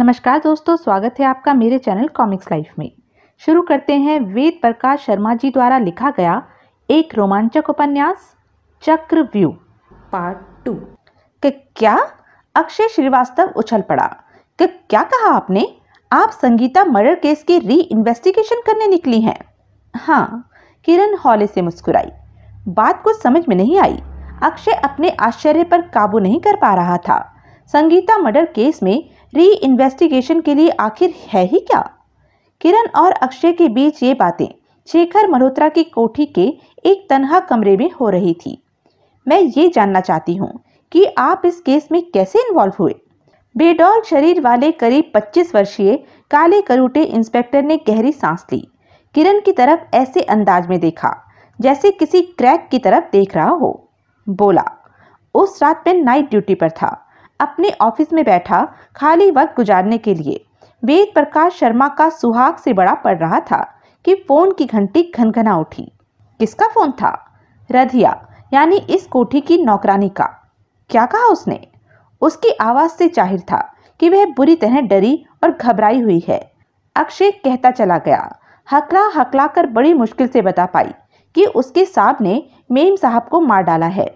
नमस्कार दोस्तों स्वागत है आपका मेरे चैनल कॉमिक्स लाइफ में शुरू करते हैं वेद प्रकाश शर्मा जी द्वारा लिखा गया एक रोमांचक उपन्यास चक्रव्यू पार्ट टू कि क्या अक्षय श्रीवास्तव उछल पड़ा कि क्या कहा आपने आप संगीता मर्डर केस की री इन्वेस्टिगेशन करने निकली हैं हाँ किरण हॉले से मुस्कुराई बात कुछ समझ में नहीं आई अक्षय अपने आश्चर्य पर काबू नहीं कर पा रहा था संगीता मर्डर केस में री इन्वेस्टिगेशन के लिए आखिर है ही क्या किरण और अक्षय के बीच ये बातें शेखर मल्होत्रा की कोठी के एक तनहा कमरे में हो रही थी मैं ये जानना चाहती हूँ कि आप इस केस में कैसे इन्वॉल्व हुए बेडौल शरीर वाले करीब 25 वर्षीय काले करूटे इंस्पेक्टर ने गहरी सांस ली किरण की तरफ ऐसे अंदाज में देखा जैसे किसी क्रैक की तरफ देख रहा हो बोला उस रात मैं नाइट ड्यूटी पर था अपने ऑफिस में बैठा खाली वक्त गुजारने के लिए वेद प्रकाश शर्मा का सुहाग से बड़ा पड़ रहा था कि फोन की घंटी घनघना उठी किसका फोन था रधिया यानी इस कोठी की नौकरानी का क्या कहा उसने उसकी आवाज़ से जाहिर था कि वह बुरी तरह डरी और घबराई हुई है अक्षय कहता चला गया हकला हकला कर बड़ी मुश्किल से बता पाई कि उसके साहब ने मेम साहब को मार डाला है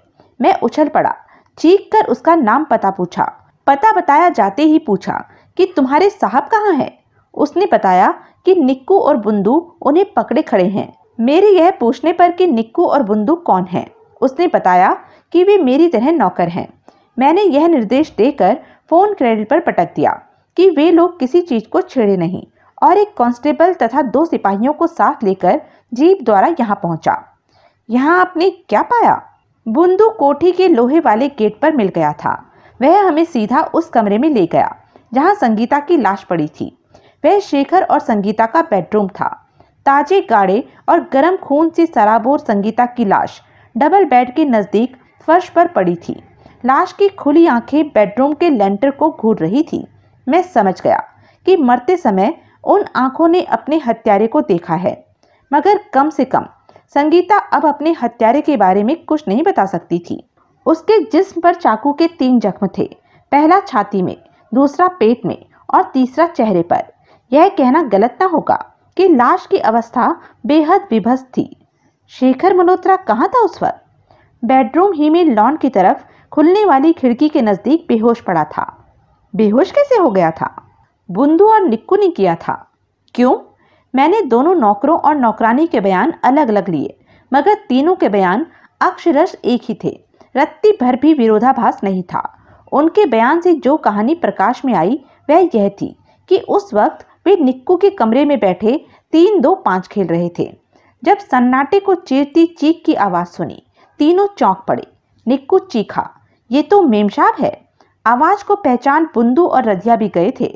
मैं उछल पड़ा चीख कर उसका नाम पता पूछा पता बताया जाते ही पूछा कि तुम्हारे साहब कहाँ हैं उसने बताया कि निक्कू और बुंदू उन्हें पकड़े खड़े हैं मेरे यह पूछने पर कि निक्कू और बुंदू कौन हैं उसने बताया कि वे मेरी तरह नौकर हैं मैंने यह निर्देश देकर फ़ोन क्रेडिट पर पटक दिया कि वे लोग किसी चीज़ को छेड़े नहीं और एक कांस्टेबल तथा दो सिपाहियों को साथ लेकर जीप द्वारा यहाँ पहुँचा यहाँ आपने क्या पाया बुंदू कोठी के लोहे वाले गेट पर मिल गया था वह हमें सीधा उस कमरे में ले गया जहां संगीता की लाश पड़ी थी वह शेखर और संगीता का बेडरूम था ताजे गाढ़े और गर्म खून से सराबोर संगीता की लाश डबल बेड के नज़दीक फर्श पर पड़ी थी लाश की खुली आंखें बेडरूम के लेंटर को घूर रही थी मैं समझ गया कि मरते समय उन आंखों ने अपने हत्यारे को देखा है मगर कम से कम संगीता अब अपने हत्यारे के बारे में कुछ नहीं बता सकती थी उसके जिस्म पर चाकू के तीन जख्म थे पहला छाती में दूसरा पेट में और तीसरा चेहरे पर यह कहना गलत ना होगा कि लाश की अवस्था बेहद विभस्त थी शेखर मल्होत्रा कहाँ था उस वक्त बेडरूम ही में लॉन की तरफ खुलने वाली खिड़की के नज़दीक बेहोश पड़ा था बेहोश कैसे हो गया था बुंदू और निक्कू ने किया था क्यों मैंने दोनों नौकरों और नौकरानी के बयान अलग अलग लिए मगर तीनों के बयान अक्षरश एक ही थे रत्ती भर भी विरोधाभास नहीं था उनके बयान से जो कहानी प्रकाश में आई वह यह थी कि उस वक्त वे निक्कू के कमरे में बैठे तीन दो पाँच खेल रहे थे जब सन्नाटे को चीरती चीख की आवाज़ सुनी तीनों चौंक पड़े निक्कू चीखा ये तो मेमशाब है आवाज़ को पहचान बुंदू और रधिया भी गए थे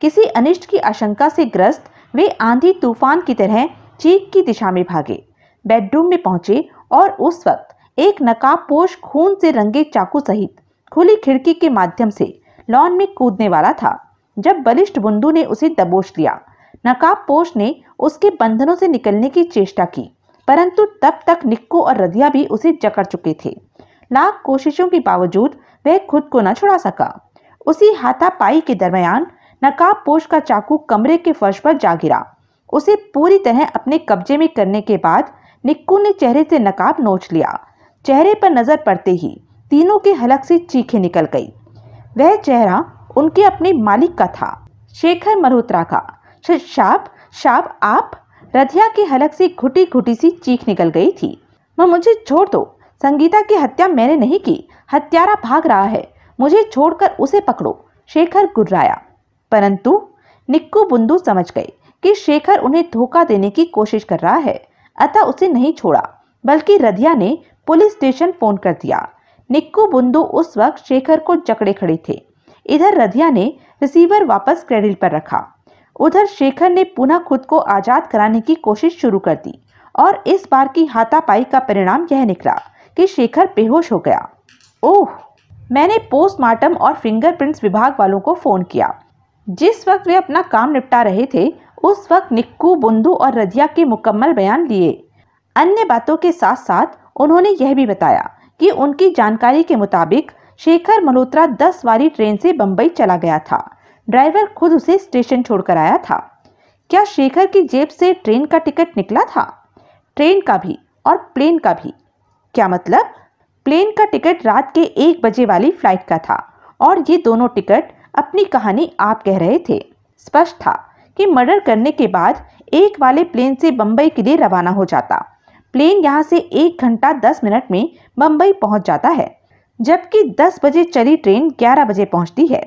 किसी अनिष्ट की आशंका से ग्रस्त वे आंधी तूफान की तरह चीख की दिशा में भागे बेडरूम में पहुंचे और उस वक्त एक नकाबपोश खून से रंगे चाकू सहित खुली खिड़की के माध्यम से लॉन में कूदने वाला था जब बलिष्ठ बुंदू ने उसे दबोच लिया नकाबपोष ने उसके बंधनों से निकलने की चेष्टा की परंतु तब तक निक्को और रधिया भी उसे जकड़ चुके थे लाख कोशिशों के बावजूद वह खुद को न छुड़ा सका उसी हाथापाई के दरमियान नकाब पोष का चाकू कमरे के फर्श पर जा गिरा उसे पूरी तरह अपने कब्जे में करने के बाद निक्कू ने चेहरे से नकाब नोच लिया चेहरे पर नजर पड़ते ही तीनों के हलक से चीखे निकल गई वह चेहरा उनके अपने मालिक का था शेखर मल्होत्रा का शाप शाप आप रथिया के हलक से घुटी घुटी सी चीख निकल गई थी मैं मुझे छोड़ दो संगीता की हत्या मैंने नहीं की हत्यारा भाग रहा है मुझे छोड़कर उसे पकड़ो शेखर गुर्राया परंतु निक्कू बुंदू समझ गए कि शेखर उन्हें धोखा देने की कोशिश कर रहा है अतः उसे नहीं छोड़ा बल्कि रधिया ने पुलिस स्टेशन फोन कर दिया निक्कू बुंदू उस वक्त शेखर को जकड़े खड़े थे इधर रधिया ने रिसीवर वापस क्रेडिल पर रखा उधर शेखर ने पुनः खुद को आज़ाद कराने की कोशिश शुरू कर दी और इस बार की हाथापाई का परिणाम यह निकला कि शेखर बेहोश हो गया ओह मैंने पोस्टमार्टम और फिंगरप्रिंट्स विभाग वालों को फ़ोन किया जिस वक्त वे अपना काम निपटा रहे थे उस वक्त निक्कू बुंदू और रजिया के मुकम्मल बयान लिए अन्य बातों के साथ साथ उन्होंने यह भी बताया कि उनकी जानकारी के मुताबिक शेखर मल्होत्रा दस वाली ट्रेन से बम्बई चला गया था ड्राइवर खुद उसे स्टेशन छोड़कर आया था क्या शेखर की जेब से ट्रेन का टिकट निकला था ट्रेन का भी और प्लेन का भी क्या मतलब प्लेन का टिकट रात के एक बजे वाली फ्लाइट का था और ये दोनों टिकट अपनी कहानी आप कह रहे थे स्पष्ट था कि मर्डर करने के बाद एक वाले प्लेन से बम्बई के लिए रवाना हो जाता प्लेन यहाँ से एक घंटा दस मिनट में बम्बई पहुँच जाता है जबकि दस बजे चली ट्रेन ग्यारह बजे पहुँचती है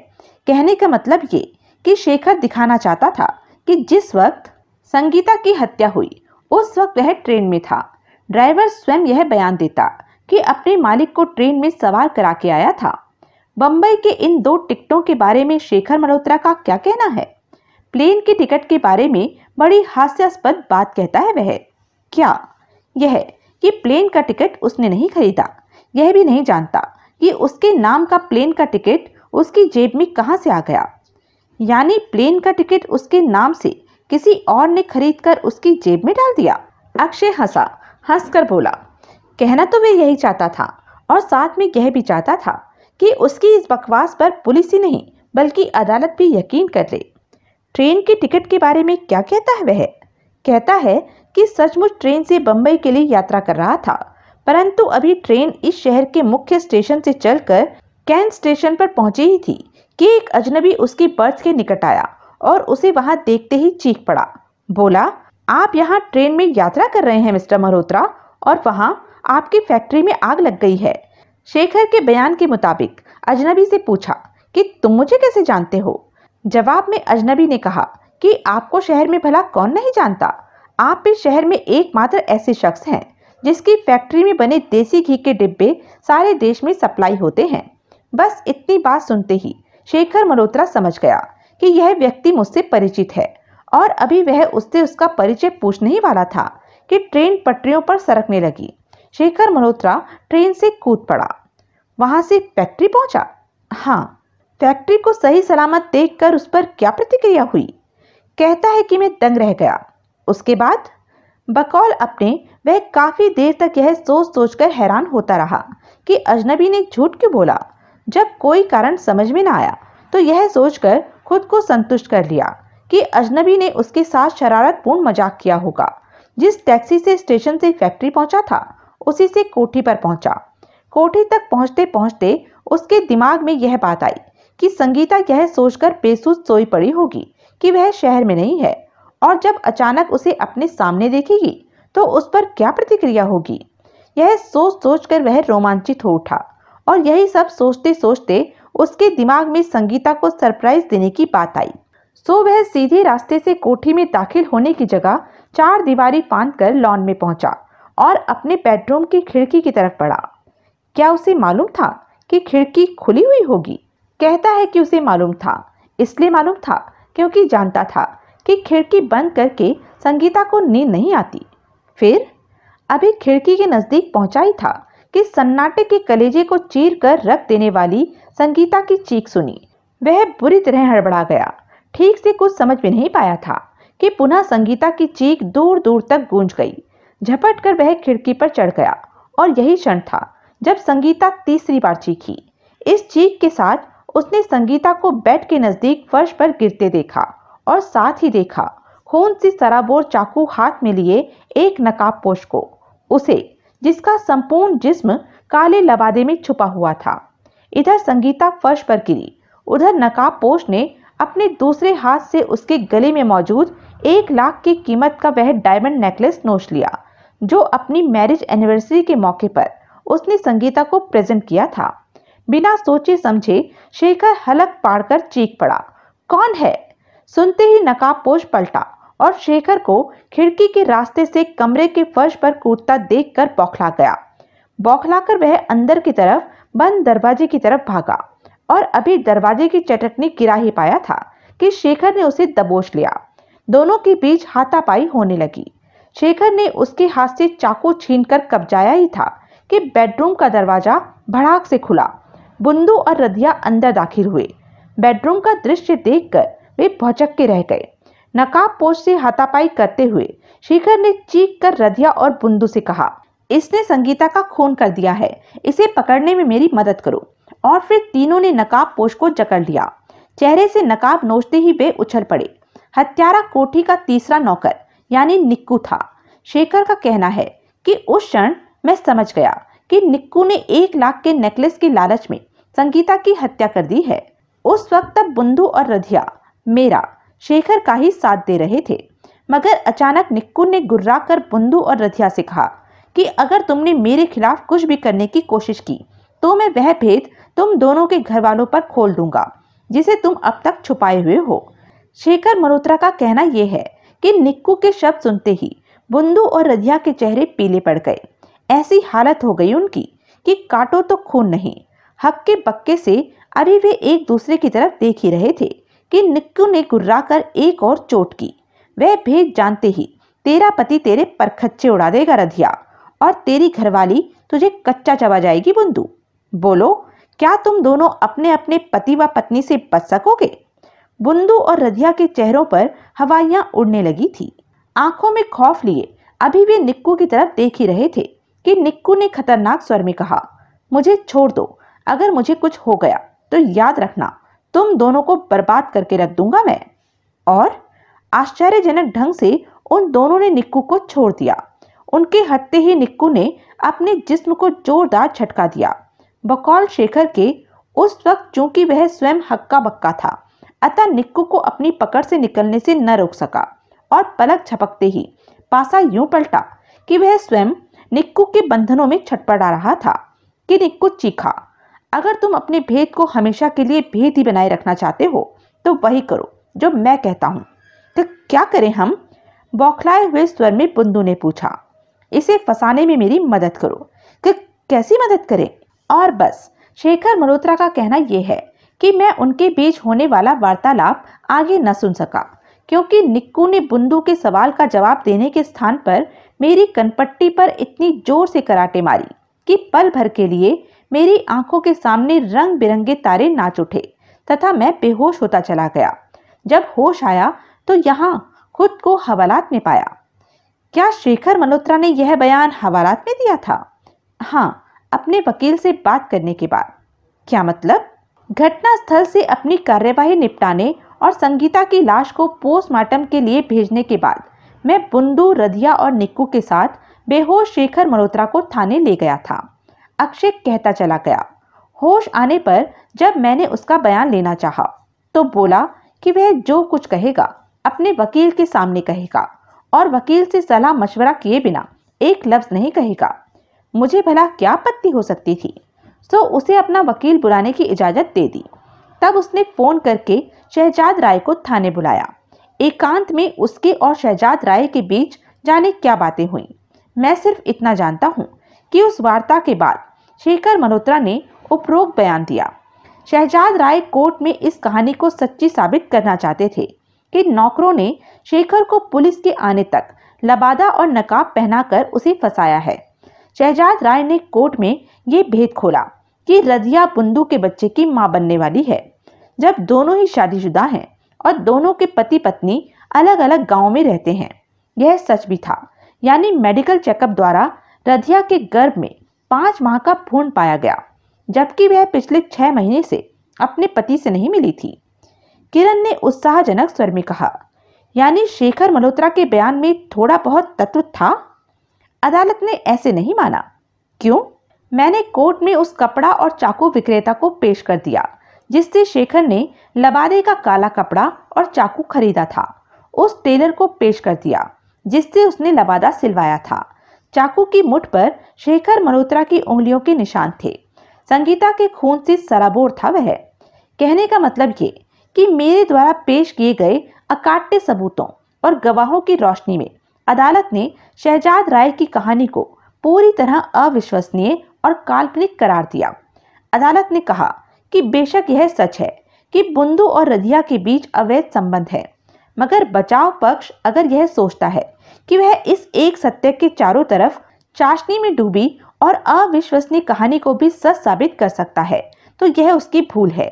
कहने का मतलब ये कि शेखर दिखाना चाहता था कि जिस वक्त संगीता की हत्या हुई उस वक्त वह ट्रेन में था ड्राइवर स्वयं यह बयान देता कि अपने मालिक को ट्रेन में सवार करा के आया था बम्बई के इन दो टिकटों के बारे में शेखर मल्होत्रा का क्या कहना है प्लेन की टिकट के बारे में बड़ी हास्यास्पद बात कहता है वह क्या यह कि प्लेन का टिकट उसने नहीं खरीदा यह भी नहीं जानता कि उसके नाम का प्लेन का टिकट उसकी जेब में कहाँ से आ गया यानी प्लेन का टिकट उसके नाम से किसी और ने खरीदकर उसकी जेब में डाल दिया अक्षय हंसा हंसकर बोला कहना तो वह यही चाहता था और साथ में यह भी चाहता था कि उसकी इस बकवास पर पुलिस ही नहीं बल्कि अदालत भी यकीन कर ले ट्रेन की टिकट के बारे में क्या कहता है वह कहता है कि सचमुच ट्रेन से बम्बई के लिए यात्रा कर रहा था परंतु अभी ट्रेन इस शहर के मुख्य स्टेशन से चलकर कैन स्टेशन पर पहुंची ही थी कि एक अजनबी उसकी बर्थ के निकट आया और उसे वहां देखते ही चीख पड़ा बोला आप यहाँ ट्रेन में यात्रा कर रहे हैं मिस्टर मल्होत्रा और वहाँ आपकी फैक्ट्री में आग लग गई है शेखर के बयान के मुताबिक अजनबी से पूछा कि तुम मुझे कैसे जानते हो जवाब में अजनबी ने कहा कि आपको शहर में भला कौन नहीं जानता आप भी शहर में एकमात्र ऐसे शख्स हैं जिसकी फैक्ट्री में बने देसी घी के डिब्बे सारे देश में सप्लाई होते हैं बस इतनी बात सुनते ही शेखर मल्होत्रा समझ गया कि यह व्यक्ति मुझसे परिचित है और अभी वह उससे उसका परिचय पूछने ही वाला था कि ट्रेन पटरियों पर सरकने लगी शेखर मल्होत्रा ट्रेन से कूद पड़ा वहां से फैक्ट्री पहुंचा हाँ फैक्ट्री को सही सलामत देखकर उस पर क्या प्रतिक्रिया हुई कहता है कि मैं दंग रह गया उसके बाद बकौल अपने वह काफ़ी देर तक यह सोच सोच कर हैरान होता रहा कि अजनबी ने झूठ क्यों बोला जब कोई कारण समझ में ना आया तो यह सोचकर खुद को संतुष्ट कर लिया कि अजनबी ने उसके साथ शरारतपूर्ण मजाक किया होगा जिस टैक्सी से स्टेशन से फैक्ट्री पहुंचा था उसी से कोठी पर पहुंचा कोठी तक पहुंचते पहुंचते उसके दिमाग में यह बात आई कि संगीता यह सोचकर बेसुस सोई पड़ी होगी कि वह शहर में नहीं है और जब अचानक उसे अपने सामने देखेगी तो उस पर क्या प्रतिक्रिया होगी यह सोच सोच कर वह रोमांचित हो उठा और यही सब सोचते सोचते उसके दिमाग में संगीता को सरप्राइज देने की बात आई सो वह सीधे रास्ते से कोठी में दाखिल होने की जगह चार दीवारी फांद कर लॉन में पहुंचा और अपने बेडरूम की खिड़की की तरफ बढ़ा क्या उसे मालूम था कि खिड़की खुली हुई होगी कहता है कि उसे मालूम था इसलिए मालूम था क्योंकि जानता था कि खिड़की बंद करके संगीता को नींद नहीं आती फिर अभी खिड़की के नज़दीक पहुंचा ही था कि सन्नाटे के कलेजे को चीर कर रख देने वाली संगीता की चीख सुनी वह बुरी तरह हड़बड़ा गया ठीक से कुछ समझ में नहीं पाया था कि पुनः संगीता की चीख दूर दूर तक गूंज गई झपट कर वह खिड़की पर चढ़ गया और यही क्षण था जब संगीता तीसरी बार चीखी इस चीख के साथ उसने संगीता को बेड के नज़दीक फर्श पर गिरते देखा और साथ ही देखा खून से सराबोर चाकू हाथ में लिए एक नकाब पोश को उसे जिसका संपूर्ण जिस्म काले लबादे में छुपा हुआ था इधर संगीता फर्श पर गिरी उधर नकाब पोश ने अपने दूसरे हाथ से उसके गले में मौजूद एक लाख की कीमत का वह डायमंड नेकलेस नोच लिया जो अपनी मैरिज एनिवर्सरी के मौके पर उसने संगीता को प्रेजेंट किया था बिना सोचे समझे शेखर हलक पाड़कर चीख पड़ा कौन है सुनते ही नकाबपोश पलटा और शेखर को खिड़की के रास्ते से कमरे के फर्श पर कूदता देखकर बौखला गया बौखलाकर वह अंदर की तरफ बंद दरवाजे की तरफ भागा और अभी दरवाजे की चटकनी गिरा ही पाया था कि शेखर ने उसे दबोच लिया दोनों के बीच हाथापाई होने लगी शेखर ने उसके हाथ से चाकू छीन कर कब्जाया ही था कि बेडरूम का दरवाजा भड़ाक से खुला बुंदू और रधिया अंदर दाखिल हुए बेडरूम का दृश्य कर वे भौचक्के रह गए नकाब पोष से हाथापाई करते हुए शेखर ने चीख कर रधिया और बुंदू से कहा इसने संगीता का खून कर दिया है इसे पकड़ने में मेरी मदद करो और फिर तीनों ने नकाब पोष को जकड़ लिया चेहरे से नकाब नोचते ही वे उछल पड़े हत्यारा कोठी का तीसरा नौकर यानी निक्कू था शेखर का कहना है कि उस क्षण मैं समझ गया कि निक्कू ने एक लाख के नेकलेस की लालच में संगीता की हत्या कर दी है उस वक्त तब बुंदु और रधिया मेरा शेखर का ही साथ दे रहे थे मगर अचानक निक्कू ने गुर्रा कर बुंदु और रधिया से कहा कि अगर तुमने मेरे खिलाफ कुछ भी करने की कोशिश की तो मैं वह भेद तुम दोनों के घर वालों पर खोल दूंगा जिसे तुम अब तक छुपाए हुए हो शेखर मल्होत्रा का कहना यह है कि निक्कू के शब्द सुनते ही बुंदू और रधिया के चेहरे पीले पड़ गए ऐसी हालत हो गई उनकी कि काटो तो खून नहीं हक्के बक्के से अरे वे एक दूसरे की तरफ देख ही रहे थे कि निक्कू ने गुर्रा कर एक और चोट की वह भेद जानते ही तेरा पति तेरे पर खच्चे उड़ा देगा रधिया और तेरी घरवाली तुझे कच्चा चबा जाएगी बुंदू बोलो क्या तुम दोनों अपने अपने पति व पत्नी से बच सकोगे बुंदू और रधिया के चेहरों पर हवाइयां उड़ने लगी थी आंखों में खौफ लिए अभी वे निक्कू की तरफ देख ही रहे थे कि निक्कू ने खतरनाक स्वर में कहा मुझे छोड़ दो अगर मुझे कुछ हो गया तो याद रखना तुम दोनों को बर्बाद करके रख दूंगा मैं और आश्चर्यजनक ढंग से उन दोनों ने निक्कू को छोड़ दिया उनके हटते ही निक्कू ने अपने जिस्म को जोरदार झटका दिया बकौल शेखर के उस वक्त चूंकि वह स्वयं हक्का बक्का था अतः निक्कू को अपनी पकड़ से निकलने से न रोक सका और पलक झपकते ही पासा यूं पलटा कि वह स्वयं निक्कू के बंधनों में छटपटा रहा था कि निक्कू चीखा अगर तुम अपने भेद को हमेशा के लिए भेद ही बनाए रखना चाहते हो तो वही करो जो मैं कहता हूँ तो क्या करें हम बौखलाए हुए स्वर में बुंदू ने पूछा इसे फंसाने में मेरी मदद करो कि तो कैसी मदद करें और बस शेखर मल्होत्रा का कहना यह है कि मैं उनके बीच होने वाला वार्तालाप आगे न सुन सका क्योंकि निक्कू ने बुंदू के सवाल का जवाब देने के स्थान पर मेरी कनपट्टी पर इतनी जोर से कराटे मारी कि पल भर के लिए मेरी आंखों के सामने रंग बिरंगे तारे नाच उठे तथा मैं बेहोश होता चला गया जब होश आया तो यहाँ खुद को हवालात में पाया क्या शेखर मल्होत्रा ने यह बयान हवालात में दिया था हाँ अपने वकील से बात करने के बाद क्या मतलब घटनास्थल से अपनी कार्यवाही निपटाने और संगीता की लाश को पोस्टमार्टम के लिए भेजने के बाद मैं बुंदू रधिया और निक्कू के साथ बेहोश शेखर मल्होत्रा को थाने ले गया था अक्षय कहता चला गया होश आने पर जब मैंने उसका बयान लेना चाहा, तो बोला कि वह जो कुछ कहेगा अपने वकील के सामने कहेगा और वकील से सलाह मशवरा किए बिना एक लफ्ज़ नहीं कहेगा मुझे भला क्या पत्ती हो सकती थी सो उसे अपना वकील बुलाने की इजाज़त दे दी तब उसने फ़ोन करके शहजाद राय को थाने बुलाया एकांत में उसके और शहजाद राय के बीच जाने क्या बातें हुई मैं सिर्फ इतना जानता हूँ कि उस वार्ता के बाद शेखर मल्होत्रा ने उपरोक्त बयान दिया शहजाद राय कोर्ट में इस कहानी को सच्ची साबित करना चाहते थे कि नौकरों ने शेखर को पुलिस के आने तक लबादा और नकाब पहनाकर उसे फंसाया है शहजाद राय ने कोर्ट में ये भेद खोला कि रजिया बुंदू के बच्चे की मां बनने वाली है जब दोनों ही शादीशुदा हैं और दोनों के पति पत्नी अलग अलग गाँव में रहते हैं यह सच भी था यानी मेडिकल चेकअप द्वारा रधिया के गर्भ में पाँच माह का भ्रूण पाया गया जबकि वह पिछले छह महीने से अपने पति से नहीं मिली थी किरण ने उत्साहजनक स्वर में कहा यानी शेखर मल्होत्रा के बयान में थोड़ा बहुत तत्व था अदालत ने ऐसे नहीं माना क्यों मैंने कोर्ट में उस कपड़ा और चाकू विक्रेता को पेश कर दिया जिससे शेखर ने लबादे का काला कपड़ा और चाकू खरीदा था उस टेलर को पेश कर दिया जिससे उसने लबादा सिलवाया था चाकू की मुठ पर शेखर मल्होत्रा की उंगलियों के निशान थे संगीता के खून से सराबोर था वह कहने का मतलब ये कि मेरे द्वारा पेश किए गए अकाट्य सबूतों और गवाहों की रोशनी में अदालत ने शहजाद राय की कहानी को पूरी तरह अविश्वसनीय और काल्पनिक करार दिया अदालत ने कहा कि बेशक यह सच है कि बुंदू और रधिया के बीच अवैध संबंध है मगर बचाव पक्ष अगर यह सोचता है कि वह इस एक सत्य के चारों तरफ चाशनी में डूबी और अविश्वसनीय कहानी को भी सच साबित कर सकता है तो यह उसकी भूल है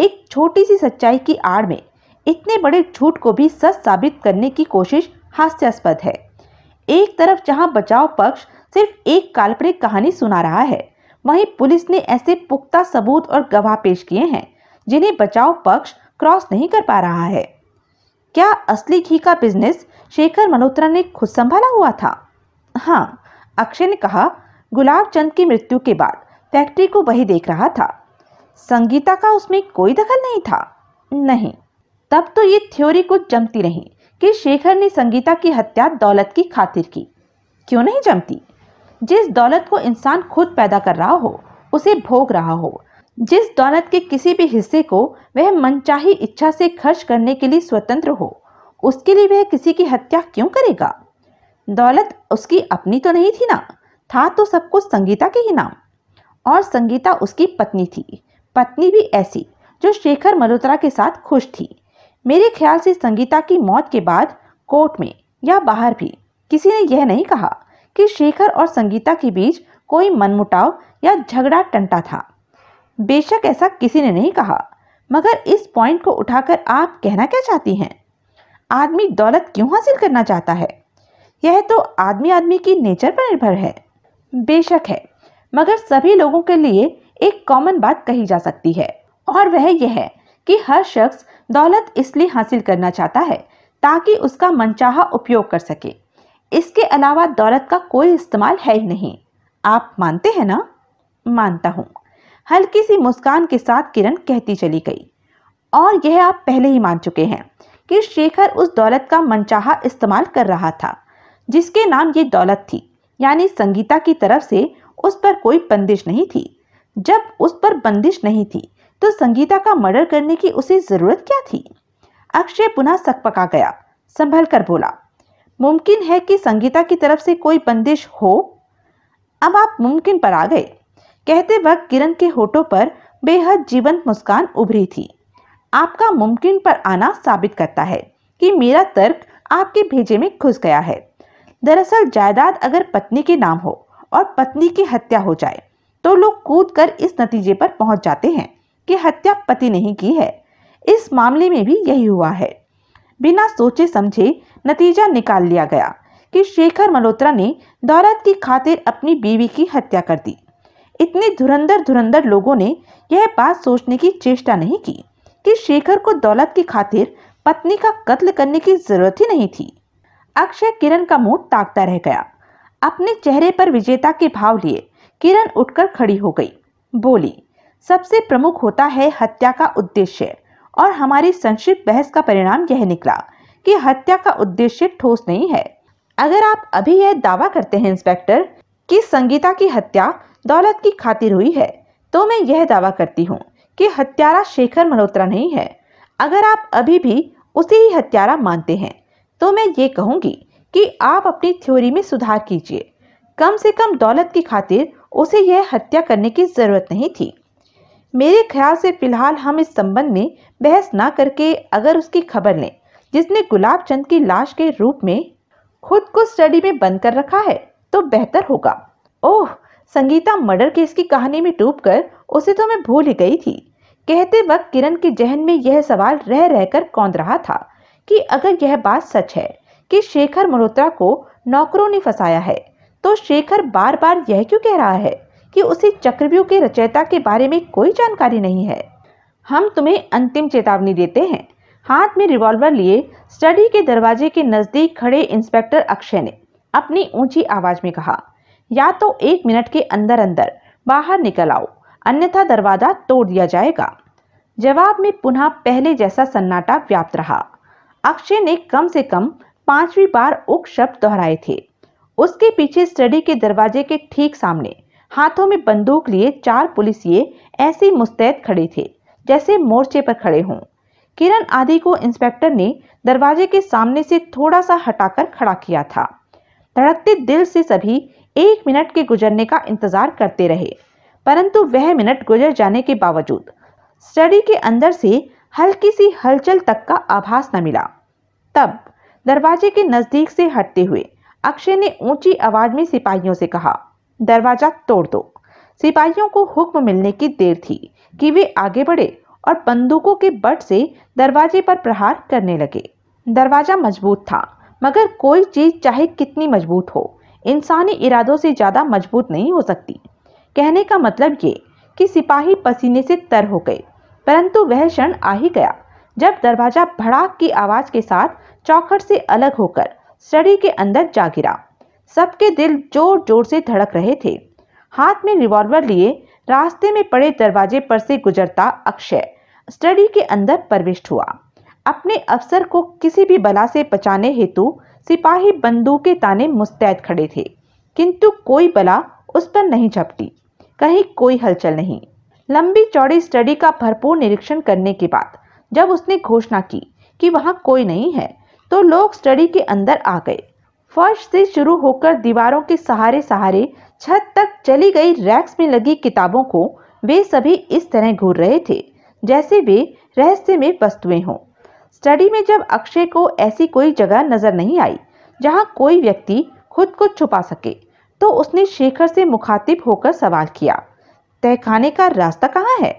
एक छोटी सी सच्चाई की आड़ में इतने बड़े झूठ को भी सच साबित करने की कोशिश हास्यास्पद है एक तरफ जहां बचाव पक्ष सिर्फ एक काल्पनिक कहानी सुना रहा है वहीं पुलिस ने ऐसे पुख्ता सबूत और गवाह पेश किए हैं जिन्हें बचाव पक्ष क्रॉस नहीं कर पा रहा है क्या असली घी का बिजनेस शेखर मल्होत्रा ने खुद संभाला हुआ था हाँ अक्षय ने कहा गुलाब चंद की मृत्यु के बाद फैक्ट्री को वही देख रहा था संगीता का उसमें कोई दखल नहीं था नहीं तब तो ये थ्योरी कुछ जमती रही कि शेखर ने संगीता की हत्या दौलत की खातिर की क्यों नहीं जमती जिस दौलत को इंसान खुद पैदा कर रहा हो उसे भोग रहा हो जिस दौलत के किसी भी हिस्से को वह मनचाही इच्छा से खर्च करने के लिए स्वतंत्र हो उसके लिए वह किसी की हत्या क्यों करेगा दौलत उसकी अपनी तो नहीं थी ना था तो सब कुछ संगीता के ही नाम और संगीता उसकी पत्नी थी पत्नी भी ऐसी जो शेखर मल्होत्रा के साथ खुश थी मेरे ख्याल से संगीता की मौत के बाद कोर्ट में या बाहर भी किसी ने यह नहीं कहा कि शेखर और संगीता के बीच कोई मनमुटाव या झगड़ा टंटा था बेशक ऐसा किसी ने नहीं कहा मगर इस पॉइंट को उठाकर आप कहना क्या चाहती हैं आदमी दौलत क्यों हासिल करना चाहता है यह तो आदमी आदमी की नेचर पर निर्भर है बेशक है मगर सभी लोगों के लिए एक कॉमन बात कही जा सकती है और वह यह है कि हर शख्स दौलत इसलिए हासिल करना चाहता है ताकि उसका मनचाहा उपयोग कर सके इसके अलावा दौलत का कोई इस्तेमाल है ही नहीं आप मानते हैं ना मानता हूँ हल्की सी मुस्कान के साथ किरण कहती चली गई और यह आप पहले ही मान चुके हैं कि शेखर उस दौलत का मनचाहा इस्तेमाल कर रहा था जिसके नाम ये दौलत थी यानी संगीता की तरफ से उस पर कोई बंदिश नहीं थी जब उस पर बंदिश नहीं थी तो संगीता का मर्डर करने की उसे ज़रूरत क्या थी अक्षय पुनः सक पका गया संभल कर बोला मुमकिन है कि संगीता की तरफ से कोई बंदिश हो अब आप मुमकिन पर आ गए कहते वक्त किरण के होठों पर बेहद जीवंत मुस्कान उभरी थी आपका मुमकिन पर आना साबित करता है कि मेरा तर्क आपके भेजे में घुस गया है दरअसल जायदाद अगर पत्नी के नाम हो और पत्नी की हत्या हो जाए तो लोग कूद कर इस नतीजे पर पहुंच जाते हैं कि हत्या पति नहीं की है इस मामले में भी यही हुआ है बिना सोचे समझे नतीजा निकाल लिया गया कि शेखर मल्होत्रा ने दौलत की खातिर अपनी बीवी की हत्या कर दी इतने धुरंधर धुरंधर लोगों ने यह बात सोचने की चेष्टा नहीं की कि शेखर को दौलत की खातिर पत्नी का कत्ल करने की जरूरत ही नहीं थी अक्षय किरण का मुंह ताकता रह गया अपने चेहरे पर विजेता के भाव लिए किरण उठकर खड़ी हो गई बोली सबसे प्रमुख होता है हत्या का उद्देश्य और हमारी संक्षिप्त बहस का परिणाम यह निकला कि हत्या का उद्देश्य ठोस नहीं है अगर आप अभी यह दावा करते हैं इंस्पेक्टर कि संगीता की हत्या दौलत की खातिर हुई है तो मैं यह दावा करती हूँ कि हत्यारा शेखर मल्होत्रा नहीं है अगर आप अभी भी उसे ही हत्यारा मानते हैं तो मैं ये कहूँगी कि आप अपनी थ्योरी में सुधार कीजिए कम से कम दौलत की खातिर उसे यह हत्या करने की ज़रूरत नहीं थी मेरे ख्याल से फिलहाल हम इस संबंध में बहस ना करके अगर उसकी खबर लें जिसने गुलाब चंद की लाश के रूप में खुद को स्टडी में बंद कर रखा है तो बेहतर होगा ओह संगीता मर्डर केस की कहानी में डूब कर उसे तो मैं भूल ही गई थी कहते वक्त किरण के जहन में यह सवाल रह रहकर कौंद रहा था कि अगर यह बात सच है कि शेखर मल्होत्रा को नौकरों ने फंसाया है तो शेखर बार बार यह क्यों कह रहा है कि उसे चक्रव्यूह के रचयिता के बारे में कोई जानकारी नहीं है हम तुम्हें अंतिम चेतावनी देते हैं हाथ में रिवॉल्वर लिए स्टडी के दरवाजे के नज़दीक खड़े इंस्पेक्टर अक्षय ने अपनी ऊंची आवाज़ में कहा या तो एक मिनट के अंदर अंदर बाहर निकल आओ अन्यथा दरवाज़ा तोड़ दिया जाएगा जवाब में पुनः पहले जैसा सन्नाटा व्याप्त रहा अक्षय ने कम से कम पांचवी बार उक्त शब्द दोहराए थे उसके पीछे स्टडी के दरवाजे के ठीक सामने हाथों में बंदूक लिए चार पुलिसिये ऐसे मुस्तैद खड़े थे जैसे मोर्चे पर खड़े हों किरण आदि को इंस्पेक्टर ने दरवाजे के सामने से थोड़ा सा हटाकर खड़ा किया था धड़कते दिल से सभी एक मिनट के गुजरने का इंतजार करते रहे परंतु वह मिनट गुजर जाने के बावजूद स्टडी के अंदर से हल्की सी हलचल तक का आभास न मिला तब दरवाजे के नज़दीक से हटते हुए अक्षय ने ऊंची आवाज में सिपाहियों से कहा दरवाज़ा तोड़ दो सिपाहियों को हुक्म मिलने की देर थी कि वे आगे बढ़े और बंदूकों के बट से दरवाजे पर प्रहार करने लगे दरवाज़ा मजबूत था मगर कोई चीज़ चाहे कितनी मजबूत हो इंसानी इरादों से ज़्यादा मजबूत नहीं हो सकती कहने का मतलब ये कि सिपाही पसीने से तर हो गए परंतु वह क्षण आ ही गया जब दरवाज़ा भड़ाक की आवाज़ के साथ चौखट से अलग होकर सड़ी के अंदर जा गिरा सबके दिल जोर जोर से धड़क रहे थे हाथ में रिवॉल्वर लिए रास्ते में पड़े दरवाजे पर से गुजरता अक्षय स्टडी के अंदर प्रविष्ट हुआ अपने अफसर को किसी भी बला से बचाने हेतु सिपाही के ताने मुस्तैद खड़े थे किंतु कोई बला उस पर नहीं झपटी कहीं कोई हलचल नहीं लंबी चौड़ी स्टडी का भरपूर निरीक्षण करने के बाद जब उसने घोषणा की कि वहाँ कोई नहीं है तो लोग स्टडी के अंदर आ गए फर्श से शुरू होकर दीवारों के सहारे सहारे छत तक चली गई रैक्स में लगी किताबों को वे सभी इस तरह घूर रहे थे जैसे वे रहस्य में वस्तुएं हों स्टडी में जब अक्षय को ऐसी कोई जगह नजर नहीं आई जहां कोई व्यक्ति खुद को छुपा सके तो उसने शेखर से मुखातिब होकर सवाल किया तहखाने का रास्ता कहाँ है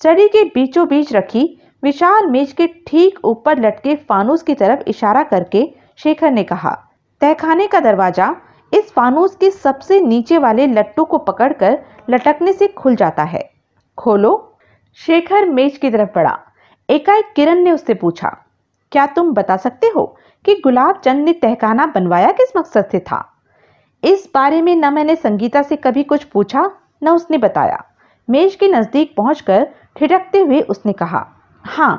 स्टडी के बीचों बीच रखी विशाल मेज के ठीक ऊपर लटके फानूस की तरफ इशारा करके शेखर ने कहा तहखाने का दरवाज़ा इस फानूस के सबसे नीचे वाले लट्टू को पकड़कर लटकने से खुल जाता है खोलो शेखर मेज की तरफ बढ़ा एकाएक किरण ने उससे पूछा क्या तुम बता सकते हो कि गुलाब चंद ने तहखाना बनवाया किस मकसद से था इस बारे में न मैंने संगीता से कभी कुछ पूछा न उसने बताया मेज के नज़दीक पहुंचकर ठिठकते हुए उसने कहा हाँ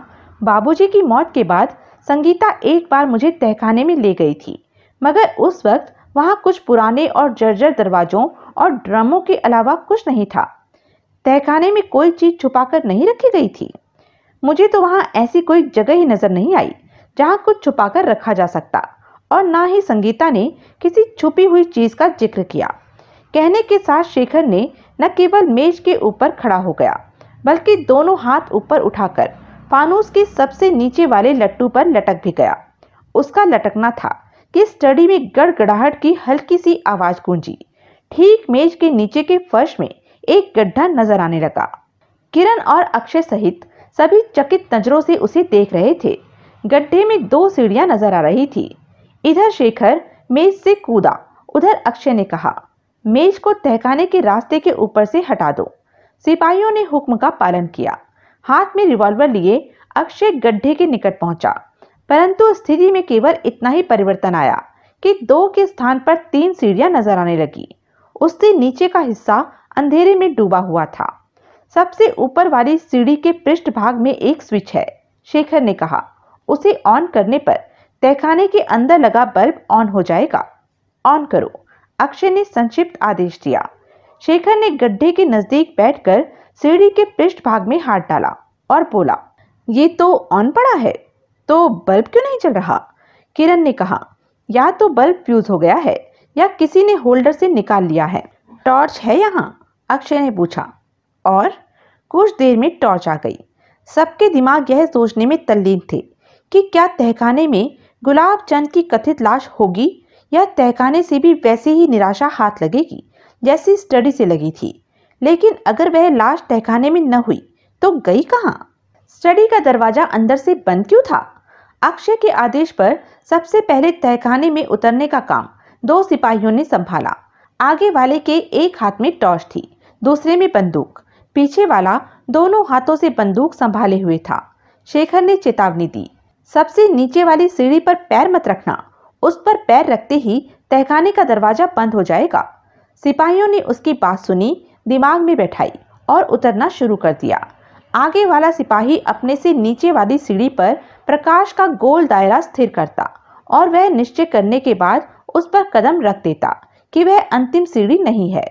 बाबूजी की मौत के बाद संगीता एक बार मुझे तहखाने में ले गई थी मगर उस वक्त वहाँ कुछ पुराने और जर्जर दरवाजों और ड्रमों के अलावा कुछ नहीं था तहखाने में कोई चीज़ छुपाकर नहीं रखी गई थी मुझे तो वहाँ ऐसी कोई जगह ही नज़र नहीं आई जहाँ कुछ छुपाकर रखा जा सकता और ना ही संगीता ने किसी छुपी हुई चीज़ का जिक्र किया कहने के साथ शेखर ने न केवल मेज के ऊपर खड़ा हो गया बल्कि दोनों हाथ ऊपर उठाकर फानूस के सबसे नीचे वाले लट्टू पर लटक भी गया उसका लटकना था कि स्टडी में गड़गड़ाहट की हल्की सी आवाज गूंजी ठीक मेज के नीचे के फर्श में एक गड्ढा नजर आने लगा किरण और अक्षय सहित सभी चकित नजरों से उसे देख रहे थे गड्ढे में दो सीढ़ियां नजर आ रही थी इधर शेखर मेज से कूदा उधर अक्षय ने कहा मेज को तहकाने के रास्ते के ऊपर से हटा दो सिपाहियों ने हुक्म का पालन किया हाथ में रिवॉल्वर लिए अक्षय गड्ढे के निकट पहुंचा परंतु स्थिति में केवल इतना ही परिवर्तन आया कि दो के स्थान पर तीन सीढ़ियां नजर आने लगी उससे नीचे का हिस्सा अंधेरे में डूबा हुआ था सबसे ऊपर वाली सीढ़ी के पृष्ठ भाग में एक स्विच है शेखर ने कहा उसे ऑन करने पर तहखाने के अंदर लगा बल्ब ऑन हो जाएगा ऑन करो अक्षय ने संक्षिप्त आदेश दिया शेखर ने गड्ढे के नजदीक बैठकर सीढ़ी के पृष्ठ भाग में हाथ डाला और बोला ये तो ऑन पड़ा है तो बल्ब क्यों नहीं चल रहा किरण ने कहा या तो बल्ब फ्यूज हो गया है या किसी ने होल्डर से निकाल लिया है टॉर्च है यहाँ अक्षय ने पूछा और कुछ देर में टॉर्च आ गई सबके दिमाग यह सोचने में तल्लीन थे कि क्या तहखाने में गुलाब चंद की कथित लाश होगी या तहखाने से भी वैसी ही निराशा हाथ लगेगी जैसी स्टडी से लगी थी लेकिन अगर वह लाश तहखाने में न हुई तो गई कहाँ स्टडी का दरवाजा अंदर से बंद क्यों था अक्षय के आदेश पर सबसे पहले तहखाने में उतरने का काम दो सिपाहियों ने संभाला आगे वाले के एक हाथ में टॉर्च थी दूसरे में बंदूक पीछे वाला दोनों हाथों से बंदूक संभाले हुए था शेखर ने चेतावनी दी सबसे नीचे वाली सीढ़ी पर पैर मत रखना उस पर पैर रखते ही तहखाने का दरवाजा बंद हो जाएगा सिपाहियों ने उसकी बात सुनी दिमाग में बैठाई और उतरना शुरू कर दिया आगे वाला सिपाही अपने से नीचे वाली सीढ़ी पर प्रकाश का गोल दायरा स्थिर करता और वह निश्चय करने के बाद उस पर कदम रख देता कि वह अंतिम सीढ़ी नहीं है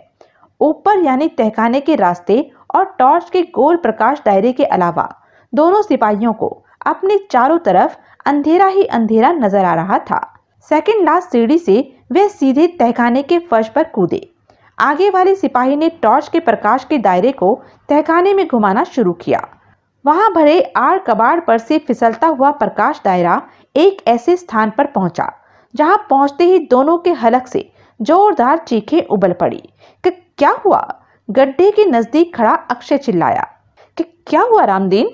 ऊपर यानी तहखाने के रास्ते और टॉर्च के गोल प्रकाश दायरे के अलावा दोनों सिपाहियों को अपने चारों तरफ अंधेरा ही अंधेरा नजर आ रहा था सेकंड लास्ट सीढ़ी से वे सीधे तहखाने के फर्श पर कूदे आगे वाले सिपाही ने टॉर्च के प्रकाश के दायरे को तहखाने में घुमाना शुरू किया वहां भरे आड़ कबाड़ पर से फिसलता हुआ प्रकाश दायरा एक ऐसे स्थान पर पहुंचा जहां पहुंचते ही दोनों के हलक से जोरदार चीखें उबल पड़ी कि क्या हुआ गड्ढे के नजदीक खड़ा अक्षय चिल्लाया कि क्या हुआ रामदीन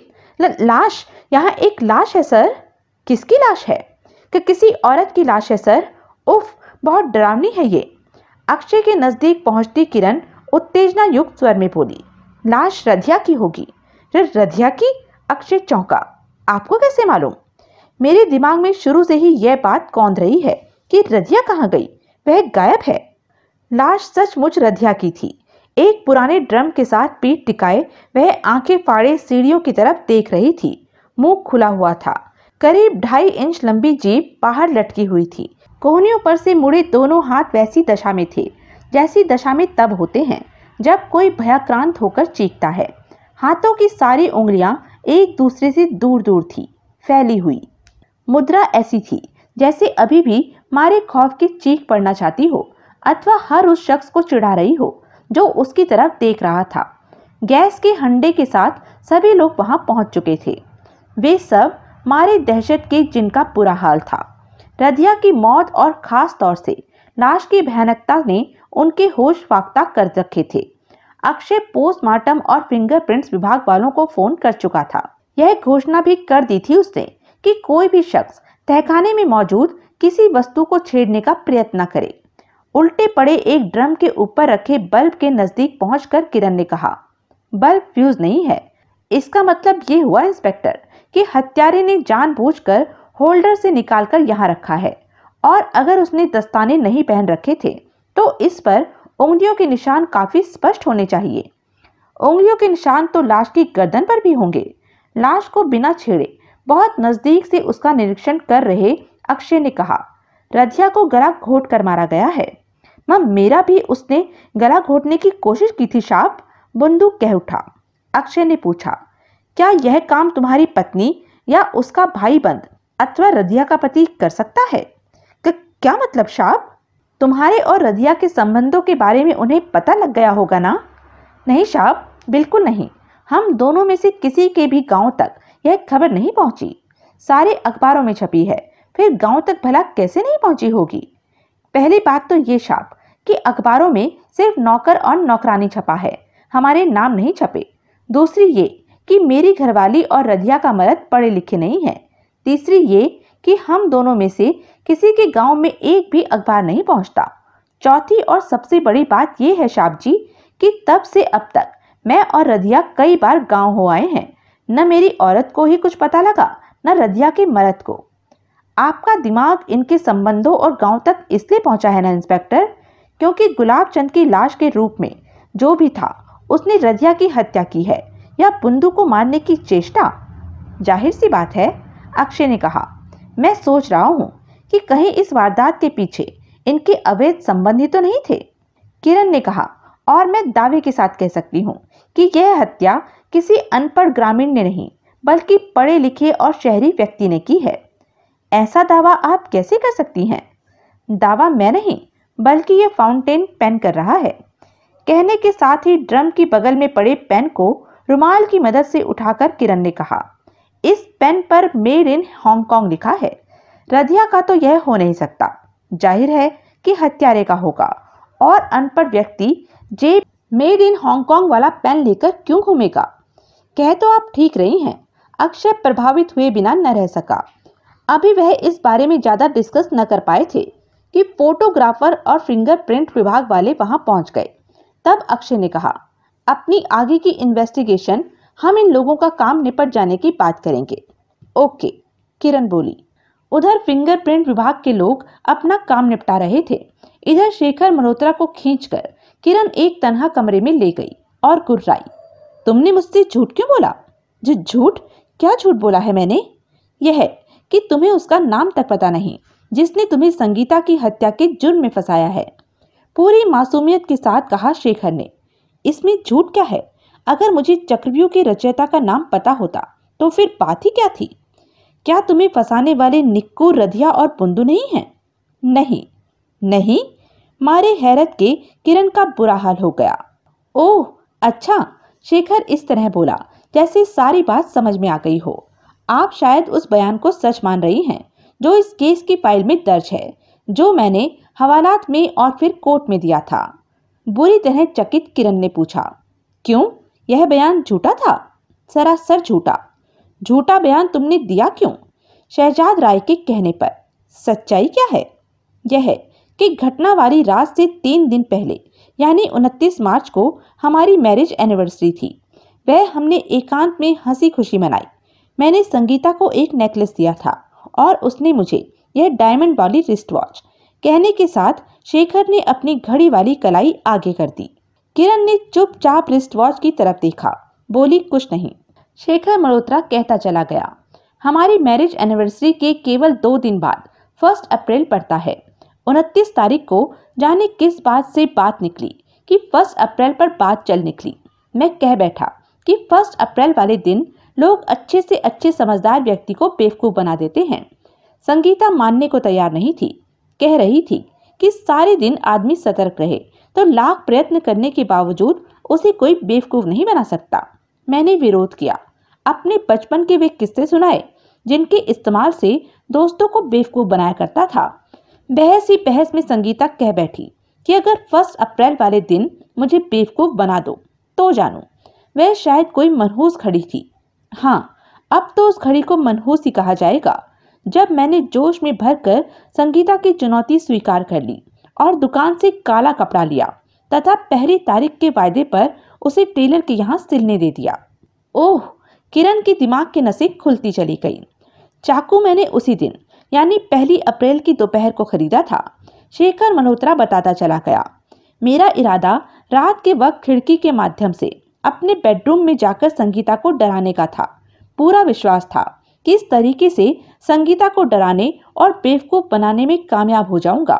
लाश यहाँ एक लाश है सर किसकी लाश है कि किसी औरत की लाश है सर उफ बहुत डरावनी है ये अक्षय के नज़दीक पहुंचती किरण उत्तेजना युक्त स्वर में बोली लाश रधिया की होगी रधिया की अक्षय चौंका आपको कैसे मालूम मेरे दिमाग में शुरू से ही यह बात कौंद रही है कि रधिया कहाँ गई वह गायब है लाश सचमुच रधिया की थी एक पुराने ड्रम के साथ पीठ टिकाए वह आंखें फाड़े सीढ़ियों की तरफ देख रही थी मुंह खुला हुआ था करीब ढाई इंच लंबी जीप बाहर लटकी हुई थी कोहनियों पर से मुड़े दोनों हाथ वैसी दशा में थे जैसी दशा में तब होते हैं जब कोई भयाक्रांत होकर चीखता है हाथों की सारी उंगलियां एक दूसरे से दूर दूर थी फैली हुई मुद्रा ऐसी थी जैसे अभी भी मारे खौफ की चीख पड़ना चाहती हो अथवा हर उस शख्स को चिढ़ा रही हो जो उसकी तरफ देख रहा था गैस के हंडे के साथ सभी लोग वहां पहुंच चुके थे वे सब मारे दहशत के जिनका बुरा हाल था रधिया की मौत और खास तौर से लाश की भयानकता ने उनके होश फाख्ता कर रखे थे अक्षय पोस्टमार्टम और फिंगरप्रिंट्स विभाग वालों को फोन कर चुका था यह घोषणा भी कर दी थी उसने कि कोई भी शख्स तहखाने में मौजूद किसी वस्तु को छेड़ने का प्रयत्न करे उल्टे पड़े एक ड्रम के ऊपर रखे बल्ब के नजदीक पहुंचकर किरण ने कहा बल्ब फ्यूज नहीं है इसका मतलब ये हुआ इंस्पेक्टर कि हत्यारे ने जानबूझकर होल्डर से निकालकर यहाँ रखा है और अगर उसने दस्ताने नहीं पहन रखे थे तो इस पर उंगलियों के निशान काफ़ी स्पष्ट होने चाहिए उंगलियों के निशान तो लाश की गर्दन पर भी होंगे लाश को बिना छेड़े बहुत नज़दीक से उसका निरीक्षण कर रहे अक्षय ने कहा रधिया को गला घोट कर मारा गया है मां मेरा भी उसने गला घोटने की कोशिश की थी शाप बंदूक कह उठा अक्षय ने पूछा क्या यह काम तुम्हारी पत्नी या उसका भाई बंद अथवा रदिया का पति कर सकता है क्या मतलब शाप तुम्हारे और रदिया के संबंधों के बारे में उन्हें पता लग गया होगा ना नहीं शाप बिल्कुल नहीं हम दोनों में से किसी के भी गांव तक यह खबर नहीं पहुंची सारे अखबारों में छपी है फिर गांव तक भला कैसे नहीं पहुंची होगी पहली बात तो ये शाप कि अखबारों में सिर्फ नौकर और नौकरानी छपा है हमारे नाम नहीं छपे दूसरी ये कि मेरी घरवाली और रधिया का मर्द पढ़े लिखे नहीं है तीसरी ये कि हम दोनों में से किसी के गांव में एक भी अखबार नहीं पहुंचता चौथी और सबसे बड़ी बात यह है शाह जी कि तब से अब तक मैं और रधिया कई बार गांव हो आए हैं न मेरी औरत को ही कुछ पता लगा न रधिया के मर्द को आपका दिमाग इनके संबंधों और गांव तक इसलिए पहुंचा है ना इंस्पेक्टर क्योंकि गुलाब चंद की लाश के रूप में जो भी था उसने रधिया की हत्या की है या बुंदू को मारने की चेष्टा जाहिर सी बात है अक्षय ने कहा मैं सोच रहा हूँ कि कहीं इस वारदात के पीछे इनके अवैध संबंध ही तो नहीं थे किरण ने कहा और मैं दावे के साथ कह सकती हूँ कि यह हत्या किसी अनपढ़ ग्रामीण ने नहीं बल्कि पढ़े लिखे और शहरी व्यक्ति ने की है ऐसा दावा आप कैसे कर सकती हैं दावा मैं नहीं बल्कि ये फाउंटेन पेन कर रहा है कहने के साथ ही ड्रम की बगल में पड़े पेन को रुमाल की मदद से उठाकर किरण ने कहा इस पेन पर मेड इन हांगकांग लिखा है रधिया का तो यह हो नहीं सकता जाहिर है कि हत्यारे का होगा और अनपढ़ व्यक्ति जे मेड इन हांगकांग वाला पेन लेकर क्यों घूमेगा कह तो आप ठीक रही हैं अक्षय प्रभावित हुए बिना न रह सका अभी वह इस बारे में ज़्यादा डिस्कस न कर पाए थे कि फोटोग्राफर और फिंगरप्रिंट विभाग वाले वहां पहुंच गए तब अक्षय ने कहा अपनी आगे की इन्वेस्टिगेशन हम इन लोगों का काम निपट जाने की बात करेंगे ओके किरण बोली उधर फिंगरप्रिंट विभाग के लोग अपना काम निपटा रहे थे इधर शेखर मल्होत्रा को खींचकर किरण एक तनहा कमरे में ले गई और गुर्राई तुमने मुझसे झूठ क्यों बोला जो झूठ क्या झूठ बोला है मैंने यह कि तुम्हें उसका नाम तक पता नहीं जिसने तुम्हें संगीता की हत्या के जुर्म में फंसाया है पूरी मासूमियत के साथ कहा शेखर ने इसमें झूठ क्या है अगर मुझे चक्रव्यूह के रचयिता का नाम पता होता तो फिर बात ही क्या थी क्या तुम्हें फंसाने वाले निक्कू रधिया और पुंदु नहीं हैं नहीं नहीं मारे हैरत के किरण का बुरा हाल हो गया ओह अच्छा शेखर इस तरह बोला जैसे सारी बात समझ में आ गई हो आप शायद उस बयान को सच मान रही हैं जो इस केस की फाइल में दर्ज है जो मैंने हवालात में और फिर कोर्ट में दिया था बुरी तरह चकित किरण ने पूछा क्यों यह बयान झूठा था सरासर झूठा झूठा बयान तुमने दिया क्यों शहजाद राय के कहने पर सच्चाई क्या है यह है कि घटना वाली रात से तीन दिन पहले यानी 29 मार्च को हमारी मैरिज एनिवर्सरी थी वह हमने एकांत में हंसी खुशी मनाई मैंने संगीता को एक नेकलेस दिया था और उसने मुझे यह डायमंड वाली रिस्ट वॉच कहने के साथ शेखर ने अपनी घड़ी वाली कलाई आगे कर दी किरण ने चुपचाप रिस्ट वॉच की तरफ देखा बोली कुछ नहीं शेखर मल्होत्रा कहता चला गया हमारी मैरिज एनिवर्सरी के केवल दो दिन बाद फर्स्ट अप्रैल पड़ता है उनतीस तारीख को जाने किस बात से बात निकली कि फर्स्ट अप्रैल पर बात चल निकली मैं कह बैठा कि फर्स्ट अप्रैल वाले दिन लोग अच्छे से अच्छे समझदार व्यक्ति को बेवकूफ़ बना देते हैं संगीता मानने को तैयार नहीं थी कह रही थी कि सारे दिन आदमी सतर्क रहे तो लाख प्रयत्न करने के बावजूद उसे कोई बेवकूफ़ नहीं बना सकता मैंने विरोध किया अपने बचपन के वे किस्से सुनाए जिनके इस्तेमाल से दोस्तों को बेवकूफ़ बनाया करता था बहस ही बहस में संगीता कह बैठी कि अगर फर्स्ट अप्रैल वाले दिन मुझे बेवकूफ़ बना दो तो जानो वह शायद कोई मनहूस खड़ी थी हाँ अब तो उस खड़ी को मनहूस ही कहा जाएगा जब मैंने जोश में भरकर संगीता की चुनौती स्वीकार कर ली और दुकान से काला कपड़ा लिया तथा पहली तारीख के वायदे पर उसे टेलर के यहाँ सिलने दे दिया ओह किरण की दिमाग की नसें खुलती चली गई चाकू मैंने उसी दिन यानी पहली अप्रैल की दोपहर को खरीदा था शेखर मल्होत्रा बताता चला गया मेरा इरादा रात के वक्त खिड़की के माध्यम से अपने बेडरूम में जाकर संगीता को डराने का था पूरा विश्वास था कि इस तरीके से संगीता को डराने और बेवकूफ़ बनाने में कामयाब हो जाऊंगा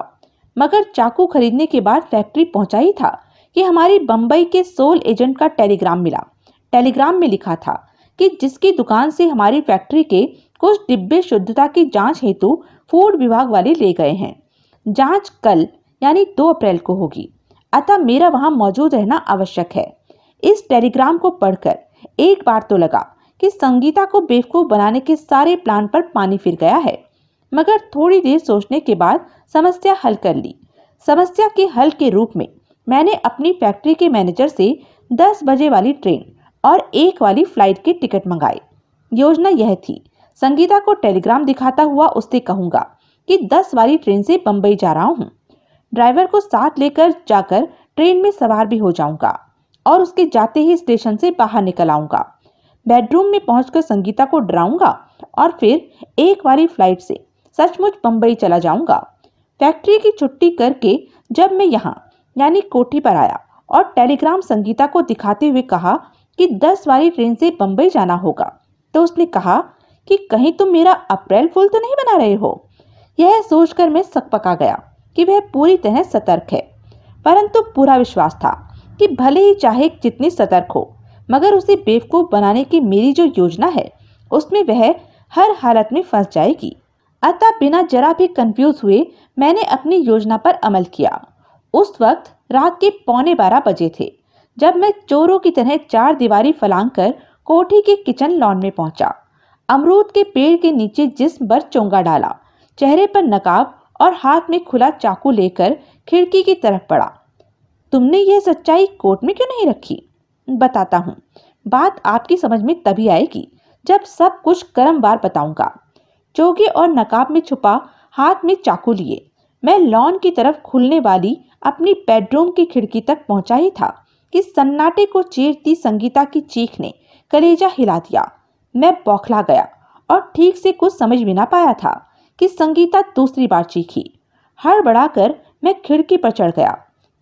मगर चाकू खरीदने के बाद फैक्ट्री पहुंचा ही था कि हमारी बम्बई के सोल एजेंट का टेलीग्राम मिला टेलीग्राम में लिखा था कि जिसकी दुकान से हमारी फैक्ट्री के कुछ डिब्बे शुद्धता की जांच हेतु फूड विभाग वाले ले गए हैं जांच कल यानी 2 अप्रैल को होगी अतः मेरा वहां मौजूद रहना आवश्यक है इस टेलीग्राम को पढ़कर एक बार तो लगा कि संगीता को बेवकूफ़ बनाने के सारे प्लान पर पानी फिर गया है मगर थोड़ी देर सोचने के बाद समस्या हल कर ली समस्या के हल के रूप में मैंने अपनी फैक्ट्री के मैनेजर से 10 बजे वाली ट्रेन और एक वाली फ्लाइट के टिकट मंगाए योजना यह थी संगीता को टेलीग्राम दिखाता हुआ उससे कहूँगा कि 10 वाली ट्रेन से बम्बई जा रहा हूँ ड्राइवर को साथ लेकर जाकर ट्रेन में सवार भी हो जाऊंगा और उसके जाते ही स्टेशन से बाहर निकल आऊँगा बेडरूम में पहुंचकर संगीता को डराऊंगा और फिर एक वाली फ्लाइट से सचमुच बम्बई चला जाऊंगा फैक्ट्री की छुट्टी करके जब मैं यहाँ यानी कोठी पर आया और टेलीग्राम संगीता को दिखाते हुए कहा कि दस वाली ट्रेन से बम्बई जाना होगा तो उसने कहा कि कहीं तुम मेरा अप्रैल फुल तो नहीं बना रहे हो यह सोचकर मैं सकपका गया कि वह पूरी तरह सतर्क है परंतु पूरा विश्वास था कि भले ही चाहे जितनी सतर्क हो मगर उसे बेवकूफ़ बनाने की मेरी जो योजना है उसमें वह हर हालत में फंस जाएगी अतः बिना जरा भी कंफ्यूज हुए मैंने अपनी योजना पर अमल किया उस वक्त रात के पौने बारह बजे थे जब मैं चोरों की तरह चार दीवारी फलांग कर कोठी के किचन लॉन में पहुंचा अमरूद के पेड़ के नीचे जिस्म पर चोंगा डाला चेहरे पर नकाब और हाथ में खुला चाकू लेकर खिड़की की तरफ पड़ा तुमने यह सच्चाई कोर्ट में क्यों नहीं रखी बताता हूँ बात आपकी समझ में तभी आएगी जब सब कुछ बार बताऊंगा चौके और नकाब में छुपा हाथ में चाकू लिए मैं लॉन की तरफ खुलने वाली अपनी बेडरूम की खिड़की तक पहुंचा ही था कि सन्नाटे को चीरती संगीता की चीख ने कलेजा हिला दिया मैं बौखला गया और ठीक से कुछ समझ भी ना पाया था कि संगीता दूसरी बार चीखी हड़बड़ाकर मैं खिड़की पर चढ़ गया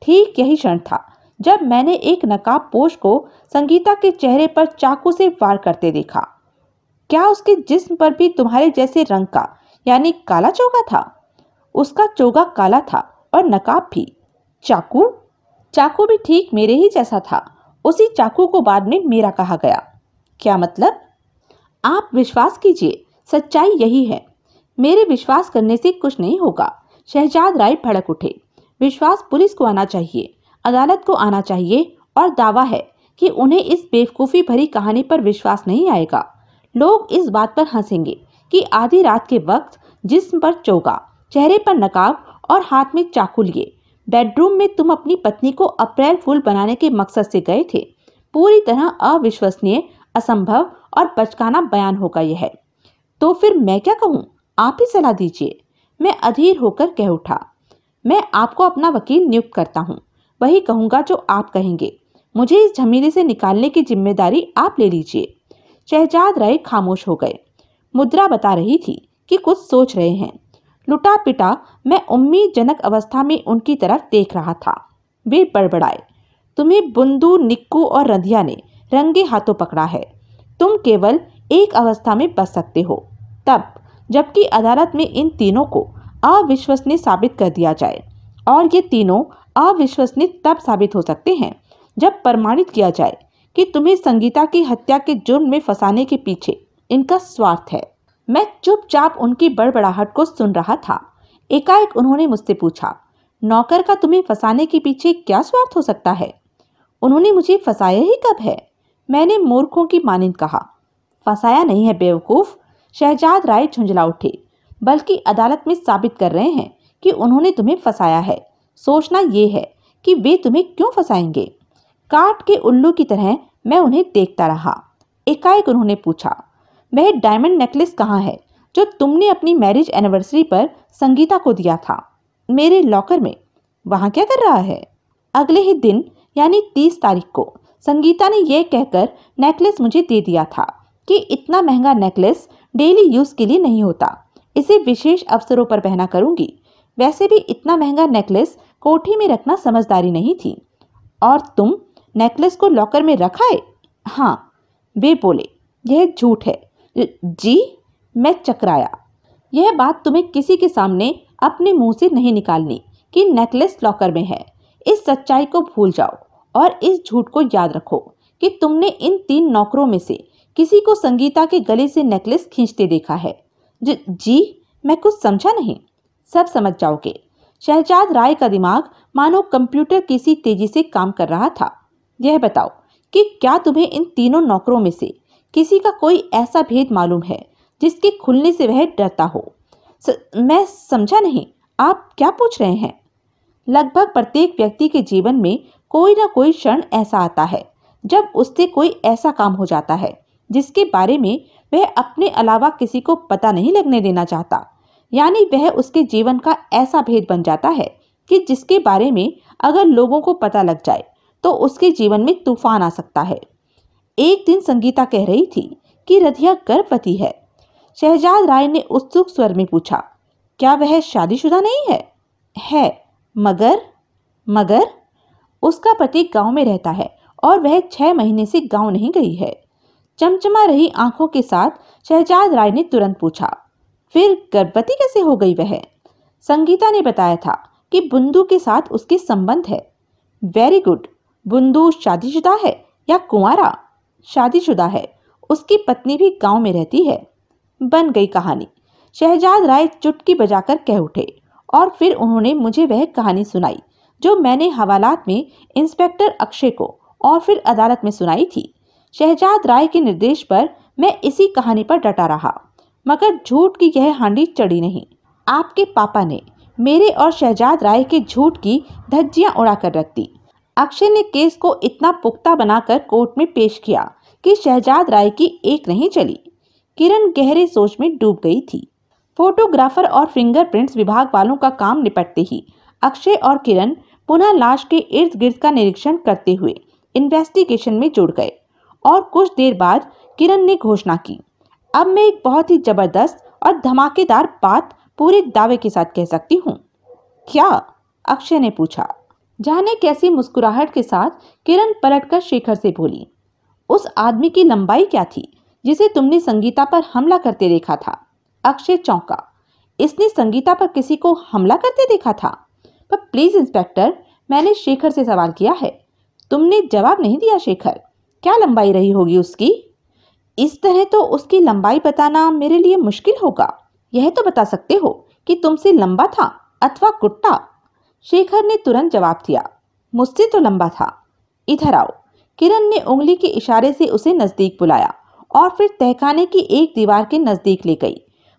ठीक यही क्षण था जब मैंने एक नकाब पोष को संगीता के चेहरे पर चाकू से वार करते देखा क्या उसके जिस्म पर भी तुम्हारे जैसे रंग का यानी काला चोगा था उसका चोगा काला था और नकाब भी चाकू चाकू भी ठीक मेरे ही जैसा था उसी चाकू को बाद में मेरा कहा गया क्या मतलब आप विश्वास कीजिए सच्चाई यही है मेरे विश्वास करने से कुछ नहीं होगा शहजाद राय भड़क उठे विश्वास पुलिस को आना चाहिए अदालत को आना चाहिए और दावा है कि उन्हें इस बेवकूफ़ी भरी कहानी पर विश्वास नहीं आएगा लोग इस बात पर हंसेंगे कि आधी रात के वक्त जिस्म पर चौगा चेहरे पर नकाब और हाथ में चाकू लिए बेडरूम में तुम अपनी पत्नी को अप्रैल फूल बनाने के मकसद से गए थे पूरी तरह अविश्वसनीय असंभव और बचकाना बयान होगा यह तो फिर मैं क्या कहूँ आप ही सलाह दीजिए मैं अधीर होकर कह उठा मैं आपको अपना वकील नियुक्त करता हूँ वही कहूँगा जो आप कहेंगे मुझे इस झमीले से निकालने की जिम्मेदारी आप ले लीजिए शहजाद राय खामोश हो गए मुद्रा बता रही थी कि कुछ सोच रहे हैं लुटा पिटा मैं उम्मीद जनक अवस्था में उनकी तरफ देख रहा था वे बड़बड़ाए तुम्हें बुंदू निक्कू और रंधिया ने रंगे हाथों पकड़ा है तुम केवल एक अवस्था में बच सकते हो तब जबकि अदालत में इन तीनों को अविश्वसनीय साबित कर दिया जाए और ये तीनों अविश्वसनीय तब साबित हो सकते हैं जब प्रमाणित किया जाए कि तुम्हें संगीता की हत्या के जुर्म में फंसाने के पीछे इनका स्वार्थ है मैं चुपचाप उनकी बड़बड़ाहट को सुन रहा था एकाएक उन्होंने मुझसे पूछा नौकर का तुम्हें फंसाने के पीछे क्या स्वार्थ हो सकता है उन्होंने मुझे फंसाया ही कब है मैंने मूर्खों की मानिंद कहा फंसाया नहीं है बेवकूफ़ शहजाद राय झुंझला उठे बल्कि अदालत में साबित कर रहे हैं कि उन्होंने तुम्हें फंसाया है सोचना ये है कि वे तुम्हें क्यों फंसाएंगे काट के उल्लू की तरह मैं उन्हें देखता रहा एकाएक उन्होंने पूछा वह डायमंड नेकलेस कहाँ है जो तुमने अपनी मैरिज एनिवर्सरी पर संगीता को दिया था मेरे लॉकर में वहाँ क्या कर रहा है अगले ही दिन यानी तीस तारीख को संगीता ने यह कहकर नेकलेस मुझे दे दिया था कि इतना महंगा नेकलेस डेली यूज़ के लिए नहीं होता इसे विशेष अवसरों पर पहना करूंगी वैसे भी इतना महंगा नेकलेस कोठी में रखना समझदारी नहीं थी और तुम नेकलेस को लॉकर में रखा है हाँ वे बोले यह झूठ है जी मैं चकराया यह बात तुम्हें किसी के सामने अपने मुंह से नहीं निकालनी कि नेकलेस लॉकर में है इस सच्चाई को भूल जाओ और इस झूठ को याद रखो कि तुमने इन तीन नौकरों में से किसी को संगीता के गले से नेकलेस खींचते देखा है ज, जी मैं कुछ समझा नहीं सब समझ जाओगे शहजाद राय का दिमाग मानो कंप्यूटर किसी तेजी से काम कर रहा था यह बताओ कि क्या तुम्हें इन तीनों नौकरों में से किसी का कोई ऐसा भेद मालूम है जिसके खुलने से वह डरता हो स, मैं समझा नहीं आप क्या पूछ रहे हैं लगभग प्रत्येक व्यक्ति के जीवन में कोई ना कोई क्षण ऐसा आता है जब उससे कोई ऐसा काम हो जाता है जिसके बारे में वह अपने अलावा किसी को पता नहीं लगने देना चाहता यानी वह उसके जीवन का ऐसा भेद बन जाता है कि जिसके बारे में अगर लोगों को पता लग जाए तो उसके जीवन में तूफान आ सकता है एक दिन संगीता कह रही थी कि रधिया गर्भवती है शहजाद राय ने उत्सुक स्वर में पूछा क्या वह शादीशुदा नहीं है है मगर मगर उसका पति गांव में रहता है और वह छह महीने से गांव नहीं गई है चमचमा रही आंखों के साथ शहजाद राय ने तुरंत पूछा फिर गर्भवती कैसे हो गई वह संगीता ने बताया था कि बुंदू के साथ उसके संबंध है वेरी गुड बुंदू शादीशुदा है या कुंवारा शादीशुदा है उसकी पत्नी भी गांव में रहती है बन गई कहानी शहजाद राय चुटकी बजाकर कह उठे और फिर उन्होंने मुझे वह कहानी सुनाई जो मैंने हवालात में इंस्पेक्टर अक्षय को और फिर अदालत में सुनाई थी शहजाद राय के निर्देश पर मैं इसी कहानी पर डटा रहा मगर झूठ की यह हांडी चढ़ी नहीं आपके पापा ने मेरे और शहजाद राय के झूठ की धज्जियां उड़ाकर रख दी अक्षय ने केस को इतना पुख्ता बनाकर कोर्ट में पेश किया कि शहजाद राय की एक नहीं चली किरण गहरे सोच में डूब गई थी फोटोग्राफर और फिंगरप्रिंट्स विभाग वालों का काम निपटते ही अक्षय और किरण पुनः लाश के इर्द गिर्द का निरीक्षण करते हुए इन्वेस्टिगेशन में जुड़ गए और कुछ देर बाद किरण ने घोषणा की अब मैं एक बहुत ही जबरदस्त और धमाकेदार बात पूरे दावे के साथ कह सकती हूँ क्या अक्षय ने पूछा जाने कैसी मुस्कुराहट के साथ किरण पलटकर शेखर से बोली उस आदमी की लंबाई क्या थी जिसे तुमने संगीता पर हमला करते देखा था अक्षय चौंका इसने संगीता पर किसी को हमला करते देखा था पर प्लीज़ इंस्पेक्टर मैंने शेखर से सवाल किया है तुमने जवाब नहीं दिया शेखर क्या लंबाई रही होगी उसकी इस तरह तो उसकी लंबाई बताना मेरे लिए मुश्किल होगा यह तो बता सकते हो कि तुमसे लंबा था अथवा कुट्टा शेखर ने तुरंत जवाब दिया मुझसे तो लंबा था इधर आओ किरण ने उंगली के इशारे से उसे नज़दीक बुलाया और फिर तहखाने की एक दीवार के नज़दीक ले गई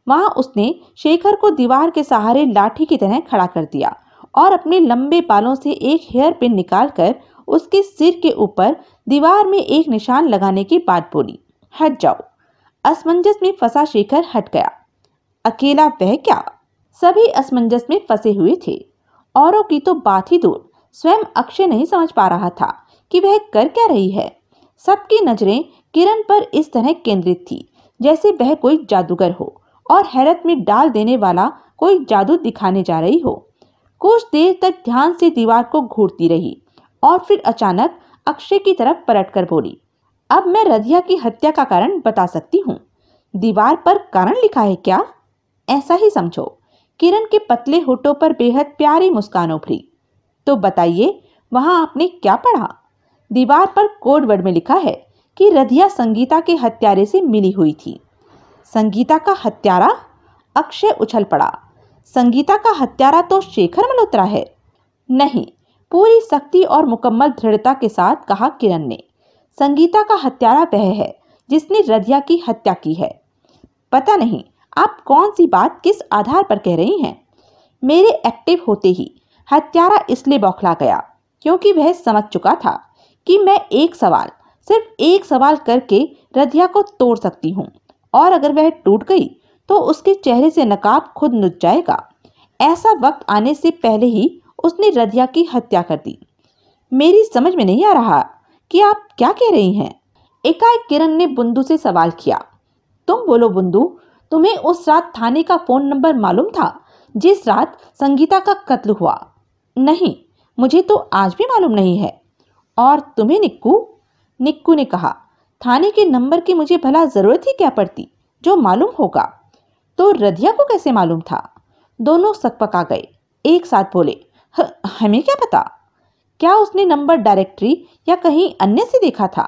वहां उसने शेखर को दीवार के सहारे लाठी की तरह खड़ा कर दिया और अपने लंबे बालों से एक हेयर पिन निकाल कर उसके सिर के ऊपर दीवार में एक निशान लगाने की बात बोली हट जाओ असमंजस में फंसा शेखर हट गया अकेला वह क्या सभी असमंजस में फंसे हुए थे औरों की तो बात ही दूर स्वयं अक्षय नहीं समझ पा रहा था कि वह कर क्या रही है सबकी नजरें किरण पर इस तरह केंद्रित थी जैसे वह कोई जादूगर हो और हैरत में डाल देने वाला कोई जादू दिखाने जा रही हो कुछ देर तक ध्यान से दीवार को घूरती रही और फिर अचानक अक्षय की तरफ पलट कर बोली अब मैं रधिया की हत्या का कारण बता सकती हूँ दीवार पर कारण लिखा है क्या ऐसा ही समझो किरण के पतले होठों पर बेहद प्यारी मुस्कान उभरी तो बताइए वहां आपने क्या पढ़ा दीवार पर कोडवर्ड में लिखा है कि रधिया संगीता के हत्यारे से मिली हुई थी संगीता का हत्यारा अक्षय उछल पड़ा संगीता का हत्यारा तो शेखर मल्होत्रा है नहीं पूरी सख्ती और मुकम्मल दृढ़ता के साथ कहा किरण ने संगीता का हत्यारा वह है जिसने रधिया की हत्या की है पता नहीं आप कौन सी बात किस आधार पर कह रही हैं मेरे एक्टिव होते ही हत्यारा इसलिए बौखला गया क्योंकि वह समझ चुका था कि मैं एक सवाल सिर्फ एक सवाल करके रधिया को तोड़ सकती हूँ और अगर वह टूट गई तो उसके चेहरे से नकाब खुद नुच जाएगा ऐसा वक्त आने से पहले ही उसने रधिया की हत्या कर दी मेरी समझ में नहीं आ रहा कि आप क्या कह रही हैं एकाएक किरण ने बुंदू से सवाल किया तुम बोलो बुंदू तुम्हें उस रात थाने का फ़ोन नंबर मालूम था जिस रात संगीता का कत्ल हुआ नहीं मुझे तो आज भी मालूम नहीं है और तुम्हें निक्कू निक्कू ने कहा थाने के नंबर की मुझे भला ज़रूरत ही क्या पड़ती जो मालूम होगा तो रधिया को कैसे मालूम था दोनों सकपका गए एक साथ बोले हमें क्या पता क्या उसने नंबर डायरेक्टरी या कहीं अन्य से देखा था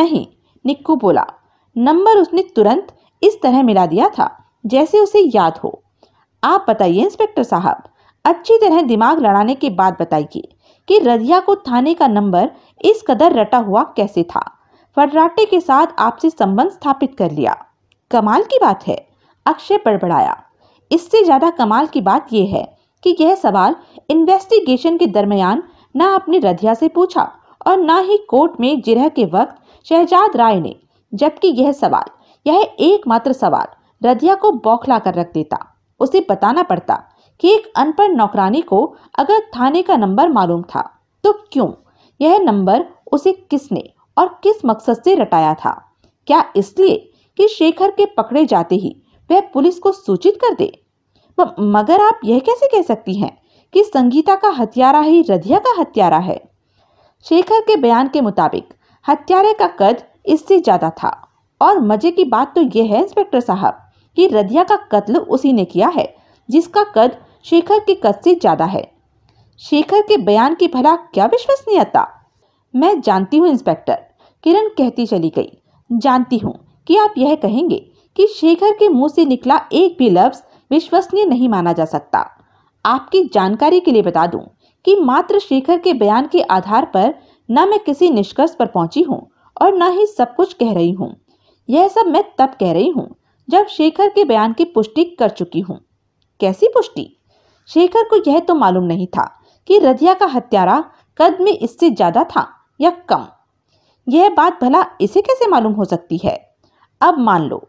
नहीं निक्कू बोला नंबर उसने तुरंत इस तरह मिला दिया था जैसे उसे याद हो आप बताइए इंस्पेक्टर साहब अच्छी तरह दिमाग लड़ाने के बाद बताइए कि रजिया को थाने का नंबर इस कदर रटा हुआ कैसे था फटराटे के साथ आपसे संबंध स्थापित कर लिया कमाल की बात है अक्षय बड़बड़ाया इससे ज़्यादा कमाल की बात यह है कि यह सवाल इन्वेस्टिगेशन के दरमियान ना अपनी रधिया से पूछा और ना ही कोर्ट में जिरह के वक्त शहजाद राय ने जबकि यह सवाल यह एकमात्र सवाल रदिया को बौखला कर रख देता उसे बताना पड़ता कि एक अनपढ़ नौकरानी को अगर थाने का नंबर मालूम था तो क्यों यह नंबर उसे किसने और किस मकसद से रटाया था क्या इसलिए कि शेखर के पकड़े जाते ही वह पुलिस को सूचित कर दे म, मगर आप यह कैसे कह सकती हैं कि संगीता का हत्यारा ही रधिया का हत्यारा है शेखर के बयान के मुताबिक हत्यारे का कद इससे ज़्यादा था और मजे की बात तो यह है इंस्पेक्टर साहब कि रधिया का कत्ल उसी ने किया है जिसका कद शेखर के कद से ज़्यादा है शेखर के बयान की भला क्या विश्वसनीयता मैं जानती हूँ इंस्पेक्टर किरण कहती चली गई जानती हूँ कि आप यह कहेंगे कि शेखर के मुंह से निकला एक भी लफ्ज़ विश्वसनीय नहीं माना जा सकता आपकी जानकारी के लिए बता दूं कि मात्र शेखर के बयान के आधार पर न मैं किसी निष्कर्ष पर पहुंची हूं और न ही सब कुछ कह रही हूं यह सब मैं तब कह रही हूँ जब शेखर के बयान की पुष्टि कर चुकी हूँ कैसी पुष्टि शेखर को यह तो मालूम नहीं था कि रधिया का हत्यारा कद में इससे ज़्यादा था या कम यह बात भला इसे कैसे मालूम हो सकती है अब मान लो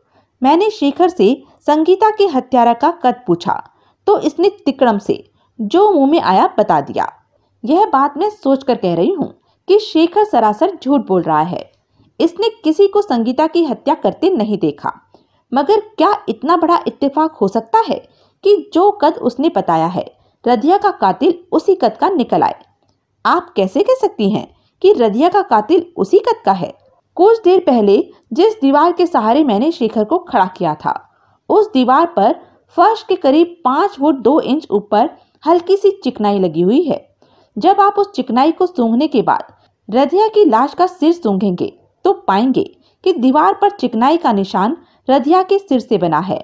मैंने शेखर से संगीता के हत्यारा का कद पूछा तो इसने तिकड़म से जो मुंह में आया बता दिया यह बात मैं सोचकर कह रही हूँ कि शेखर सरासर झूठ बोल रहा है इसने किसी को संगीता की हत्या करते नहीं देखा मगर क्या इतना बड़ा इत्तेफाक हो सकता है कि जो कद उसने बताया है रदिया का कातिल उसी कद का निकल आए आप कैसे कह सकती हैं कि रदिया का कातिल उसी कद का है कुछ देर पहले जिस दीवार के सहारे मैंने शेखर को खड़ा किया था उस दीवार पर फर्श के करीब पाँच फुट दो इंच ऊपर हल्की सी चिकनाई लगी हुई है जब आप उस चिकनाई को सूंघने के बाद रधिया की लाश का सिर सूंघेंगे तो पाएंगे कि दीवार पर चिकनाई का निशान रधिया के सिर से बना है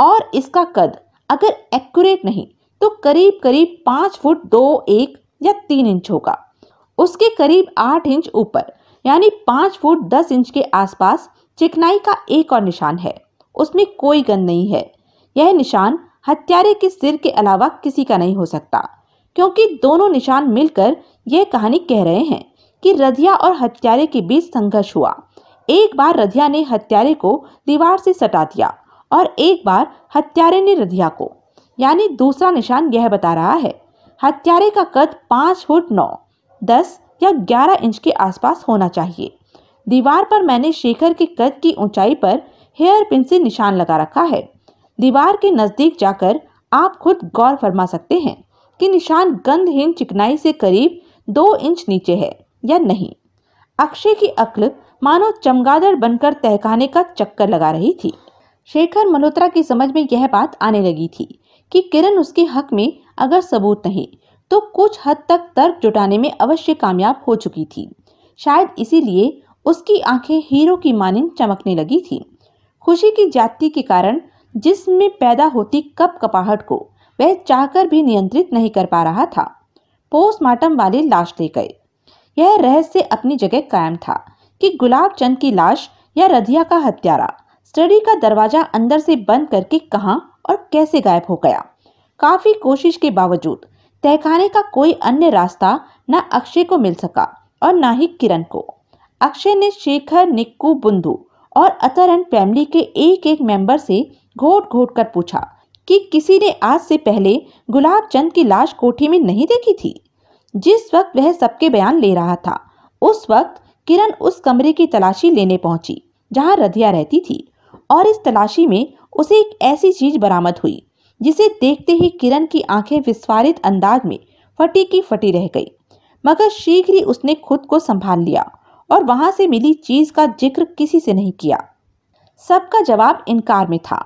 और इसका कद अगर एक्यूरेट नहीं तो करीब करीब पाँच फुट दो एक या तीन इंच होगा उसके करीब आठ इंच ऊपर यानी पाँच फुट दस इंच के आसपास चिकनाई का एक और निशान है उसमें कोई गंद नहीं है यह निशान हत्यारे के सिर के अलावा किसी का नहीं हो सकता क्योंकि दोनों निशान मिलकर यह कहानी कह रहे हैं कि रधिया और हत्यारे के बीच संघर्ष हुआ एक बार रधिया ने हत्यारे को दीवार से सटा दिया और एक बार हत्यारे ने रधिया को यानी दूसरा निशान यह बता रहा है हत्यारे का कद पाँच फुट नौ दस या ग्यारह इंच के आसपास होना चाहिए दीवार पर मैंने शेखर के कद की ऊंचाई पर हेयर पिन से निशान लगा रखा है दीवार के नज़दीक जाकर आप खुद गौर फरमा सकते हैं कि निशान गंधहीन चिकनाई से करीब दो इंच नीचे है या नहीं अक्षय की अक्ल मानो चमगादड़ बनकर तहकाने का चक्कर लगा रही थी शेखर मल्होत्रा की समझ में यह बात आने लगी थी कि किरण उसके हक में अगर सबूत नहीं तो कुछ हद तक तर्क जुटाने में अवश्य कामयाब हो चुकी थी शायद इसीलिए उसकी आंखें हीरो की मानिंद चमकने लगी थी खुशी की जाति के कारण जिसमें पैदा होती कप कपाहट को वह चाहकर भी नियंत्रित नहीं कर पा रहा था पोस्टमार्टम वाले लाश ले गए यह रहस्य अपनी जगह कायम था कि गुलाब चंद की लाश या रधिया का हत्यारा स्टडी का दरवाजा अंदर से बंद करके कहा और कैसे गायब हो गया काफ़ी कोशिश के बावजूद तहखाने का कोई अन्य रास्ता न अक्षय को मिल सका और न ही किरण को अक्षय ने शेखर निक्कू बुंदू और अतर फैमिली के एक एक मेंबर से घोट घोट कर पूछा कि किसी ने आज से पहले गुलाब चंद की लाश कोठी में नहीं देखी थी जिस वक्त वह सबके बयान ले रहा था उस वक्त किरण उस कमरे की तलाशी लेने पहुंची जहां रधिया रहती थी और इस तलाशी में उसे एक ऐसी चीज बरामद हुई जिसे देखते ही किरण की आंखें विस्फारित अंदाज में फटी की फटी रह गई मगर शीघ्र ही उसने खुद को संभाल लिया और वहां से मिली चीज का जिक्र किसी से नहीं किया सबका जवाब इनकार में था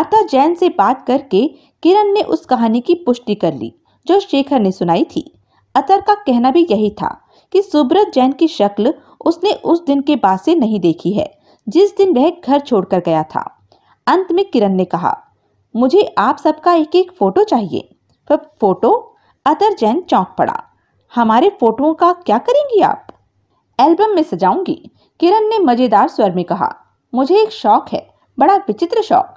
अतः जैन से बात करके किरण ने उस कहानी की पुष्टि कर ली जो शेखर ने सुनाई थी अतर का कहना भी यही था कि सुब्रत जैन की शक्ल उसने उस दिन के बाद से नहीं देखी है जिस दिन वह घर छोड़कर गया था अंत में किरण ने कहा मुझे आप सबका एक एक फोटो चाहिए वह फोटो अतर जैन चौंक पड़ा हमारे फोटो का क्या करेंगी आप एल्बम में सजाऊंगी किरण ने मज़ेदार स्वर में कहा मुझे एक शौक है बड़ा विचित्र शौक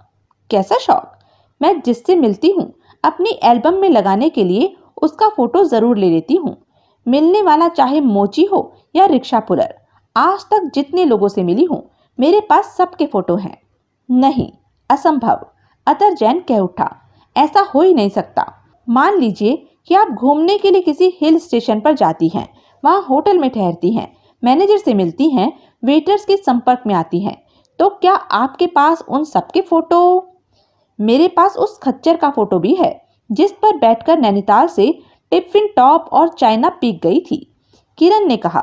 कैसा शौक मैं जिससे मिलती हूँ अपनी एल्बम में लगाने के लिए उसका फोटो ज़रूर ले लेती हूँ मिलने वाला चाहे मोची हो या रिक्शा पुलर आज तक जितने लोगों से मिली हूँ मेरे पास सबके फोटो हैं नहीं असंभव अतर जैन कह उठा ऐसा हो ही नहीं सकता मान लीजिए कि आप घूमने के लिए किसी हिल स्टेशन पर जाती हैं वहाँ होटल में ठहरती हैं मैनेजर से मिलती हैं वेटर्स के संपर्क में आती हैं तो क्या आपके पास उन सबके फ़ोटो मेरे पास उस खच्चर का फ़ोटो भी है जिस पर बैठकर नैनीताल से टिफिन टॉप और चाइना पीक गई थी किरण ने कहा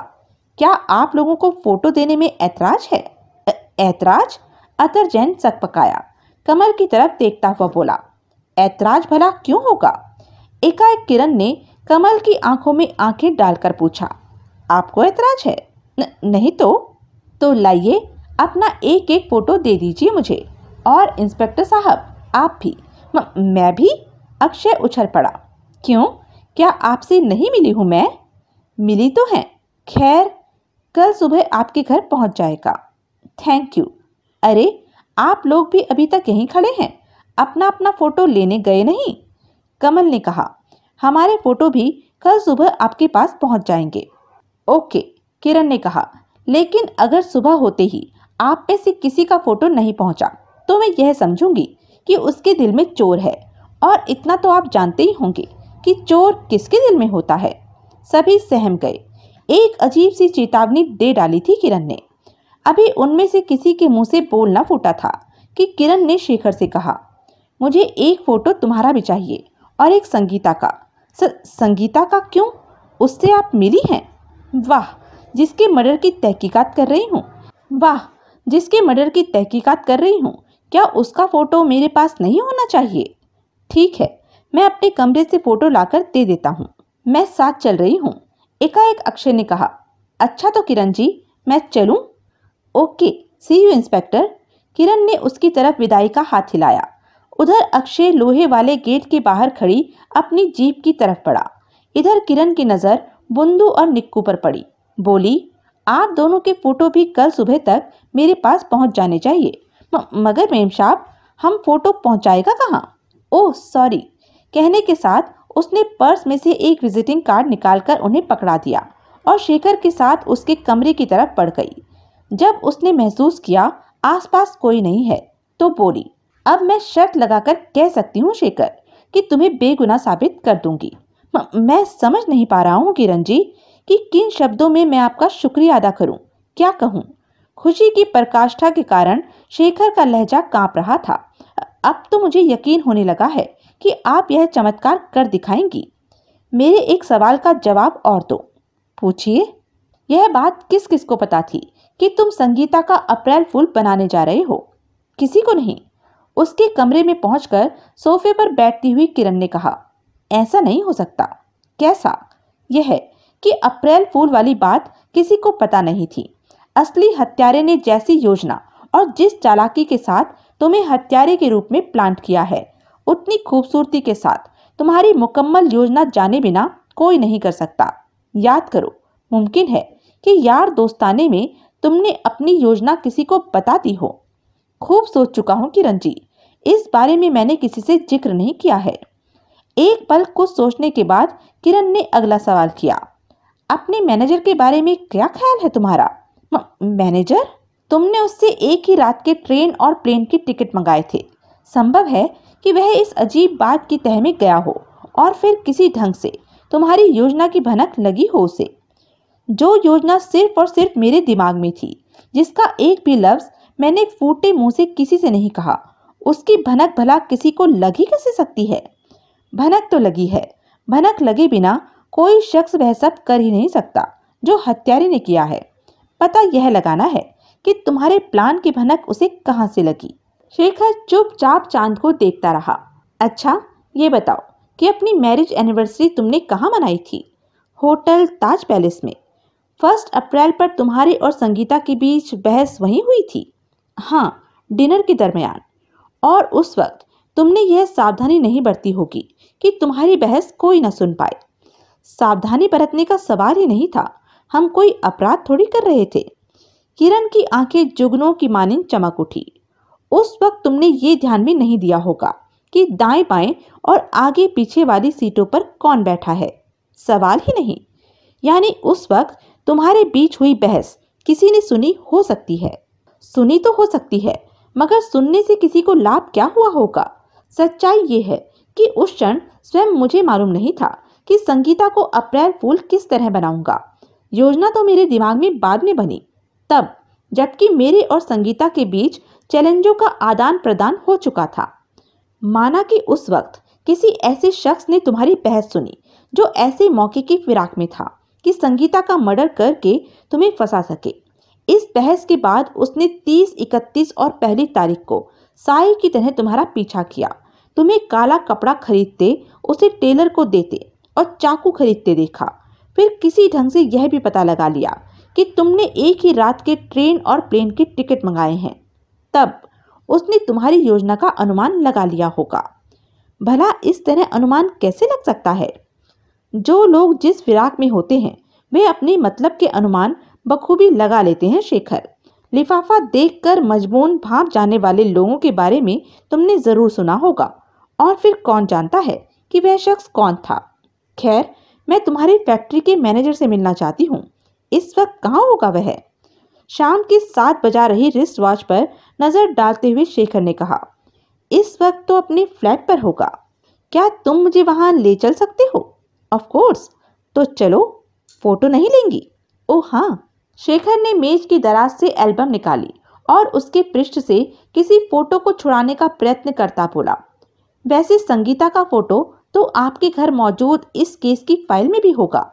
क्या आप लोगों को फोटो देने में ऐतराज है ऐतराज अतर जैन सक पकाया कमर की तरफ देखता हुआ बोला ऐतराज भला क्यों होगा एकाएक किरण ने कमल की आंखों में आंखें डालकर पूछा आपको ऐतराज है न, नहीं तो तो लाइए अपना एक एक फ़ोटो दे दीजिए मुझे और इंस्पेक्टर साहब आप भी म, मैं भी अक्षय उछल पड़ा क्यों क्या आपसे नहीं मिली हूँ मैं मिली तो है खैर कल सुबह आपके घर पहुँच जाएगा थैंक यू अरे आप लोग भी अभी तक यहीं खड़े हैं अपना अपना फ़ोटो लेने गए नहीं कमल ने कहा हमारे फ़ोटो भी कल सुबह आपके पास पहुंच जाएंगे ओके किरण ने कहा लेकिन अगर सुबह होते ही आप में से किसी का फ़ोटो नहीं पहुंचा, तो मैं यह समझूंगी कि उसके दिल में चोर है और इतना तो आप जानते ही होंगे कि चोर किसके दिल में होता है सभी सहम गए एक अजीब सी चेतावनी दे डाली थी किरण ने अभी उनमें से किसी के मुंह से बोलना फूटा था कि किरण ने शेखर से कहा मुझे एक फ़ोटो तुम्हारा भी चाहिए और एक संगीता का सर संगीता का क्यों उससे आप मिली हैं वाह जिसके मर्डर की तहकीकात कर रही हूँ वाह जिसके मर्डर की तहकीकात कर रही हूँ क्या उसका फ़ोटो मेरे पास नहीं होना चाहिए ठीक है मैं अपने कमरे से फ़ोटो लाकर दे देता हूँ मैं साथ चल रही हूँ एकाएक अक्षय ने कहा अच्छा तो किरण जी मैं चलूँ okay see you inspector Kiran ने उसकी तरफ विदाई का हाथ हिलाया उधर अक्षय लोहे वाले गेट के बाहर खड़ी अपनी जीप की तरफ पड़ा इधर किरण की नज़र बुंदू और निक्कू पर पड़ी बोली आप दोनों के फ़ोटो भी कल सुबह तक मेरे पास पहुंच जाने चाहिए म, मगर मेम साहब हम फ़ोटो पहुंचाएगा कहाँ ओह सॉरी कहने के साथ उसने पर्स में से एक विजिटिंग कार्ड निकालकर उन्हें पकड़ा दिया और शेखर के साथ उसके कमरे की तरफ पड़ गई जब उसने महसूस किया आसपास कोई नहीं है तो बोली अब मैं शर्त लगाकर कह सकती हूँ शेखर कि तुम्हें बेगुनाह साबित कर दूंगी म, मैं समझ नहीं पा रहा हूँ किरण जी कि किन शब्दों में मैं आपका शुक्रिया अदा करूँ क्या कहूँ खुशी की प्रकाष्ठा के कारण शेखर का लहजा कांप रहा था अब तो मुझे यकीन होने लगा है कि आप यह चमत्कार कर दिखाएंगी मेरे एक सवाल का जवाब और दो पूछिए यह बात किस किस को पता थी कि तुम संगीता का अप्रैल फूल बनाने जा रहे हो किसी को नहीं उसके कमरे में पहुंचकर सोफे पर बैठती हुई किरण ने कहा ऐसा नहीं हो सकता कैसा यह है कि अप्रैल फूल वाली बात किसी को पता नहीं थी असली हत्यारे ने जैसी योजना और जिस चालाकी के साथ तुम्हें हत्यारे के रूप में प्लांट किया है उतनी खूबसूरती के साथ तुम्हारी मुकम्मल योजना जाने बिना कोई नहीं कर सकता याद करो मुमकिन है कि यार दोस्ताने में तुमने अपनी योजना किसी को बता दी हो खूब सोच चुका हूँ किरण जी इस बारे में मैंने किसी से जिक्र नहीं किया है एक पल कुछ सोचने के बाद किरण ने अगला सवाल किया अपने मैनेजर के बारे में क्या ख्याल है तुम्हारा मैनेजर तुमने उससे एक ही रात के ट्रेन और प्लेन की टिकट मंगाए थे संभव है कि वह इस अजीब बात की तह में गया हो और फिर किसी ढंग से तुम्हारी योजना की भनक लगी हो उसे जो योजना सिर्फ और सिर्फ मेरे दिमाग में थी जिसका एक भी लफ्ज़ मैंने फूटे मुंह से किसी से नहीं कहा उसकी भनक भला किसी को लगी कैसे सकती है भनक तो लगी है भनक लगे बिना कोई शख्स वह सब कर ही नहीं सकता जो हत्यारे ने किया है पता यह लगाना है कि तुम्हारे प्लान की भनक उसे कहाँ से लगी शेखर चुपचाप चांद को देखता रहा अच्छा ये बताओ कि अपनी मैरिज एनिवर्सरी तुमने कहाँ मनाई थी होटल ताज पैलेस में फर्स्ट अप्रैल पर तुम्हारे और संगीता के बीच बहस वहीं हुई थी हाँ डिनर के दरमियान और उस वक्त तुमने यह सावधानी नहीं बरती होगी कि तुम्हारी बहस कोई न सुन पाए सावधानी बरतने का सवाल ही नहीं था हम कोई अपराध थोड़ी कर रहे थे किरण की आंखें जुगनों की मानी चमक उठी उस वक्त तुमने ये ध्यान भी नहीं दिया होगा कि दाएं बाएं और आगे पीछे वाली सीटों पर कौन बैठा है सवाल ही नहीं यानी उस वक्त तुम्हारे बीच हुई बहस किसी ने सुनी हो सकती है सुनी तो हो सकती है मगर सुनने से किसी को लाभ क्या हुआ होगा सच्चाई ये है कि उस क्षण स्वयं मुझे मालूम नहीं था कि संगीता को अप्रैल फूल किस तरह बनाऊंगा योजना तो मेरे दिमाग में बाद में बनी तब जबकि मेरे और संगीता के बीच चैलेंजों का आदान प्रदान हो चुका था माना कि उस वक्त किसी ऐसे शख्स ने तुम्हारी बहस सुनी जो ऐसे मौके की फिराक में था कि संगीता का मर्डर करके तुम्हें फंसा सके इस बहस के बाद उसने 30, 31 और पहली तारीख को साय की तरह तुम्हारा पीछा किया तुम्हें काला कपड़ा खरीदते उसे टेलर को देते और चाकू खरीदते देखा फिर किसी ढंग से यह भी पता लगा लिया कि तुमने एक ही रात के ट्रेन और प्लेन के टिकट मंगाए हैं तब उसने तुम्हारी योजना का अनुमान लगा लिया होगा भला इस तरह अनुमान कैसे लग सकता है जो लोग जिस फिराक में होते हैं वे अपने मतलब के अनुमान बखूबी लगा लेते हैं शेखर लिफाफा देखकर मजबून भाप जाने वाले लोगों के बारे में तुमने ज़रूर सुना होगा और फिर कौन जानता है कि वह शख्स कौन था खैर मैं तुम्हारी फैक्ट्री के मैनेजर से मिलना चाहती हूँ इस वक्त कहाँ होगा वह शाम के सात बजा रही रिस्ट वॉच पर नज़र डालते हुए शेखर ने कहा इस वक्त तो अपने फ्लैट पर होगा क्या तुम मुझे वहां ले चल सकते हो ऑफ कोर्स तो चलो फोटो नहीं लेंगी ओ हाँ शेखर ने मेज की दराज से एल्बम निकाली और उसके पृष्ठ से किसी फोटो को छुड़ाने का प्रयत्न करता बोला वैसे संगीता का फोटो तो आपके घर मौजूद इस केस की फाइल में भी होगा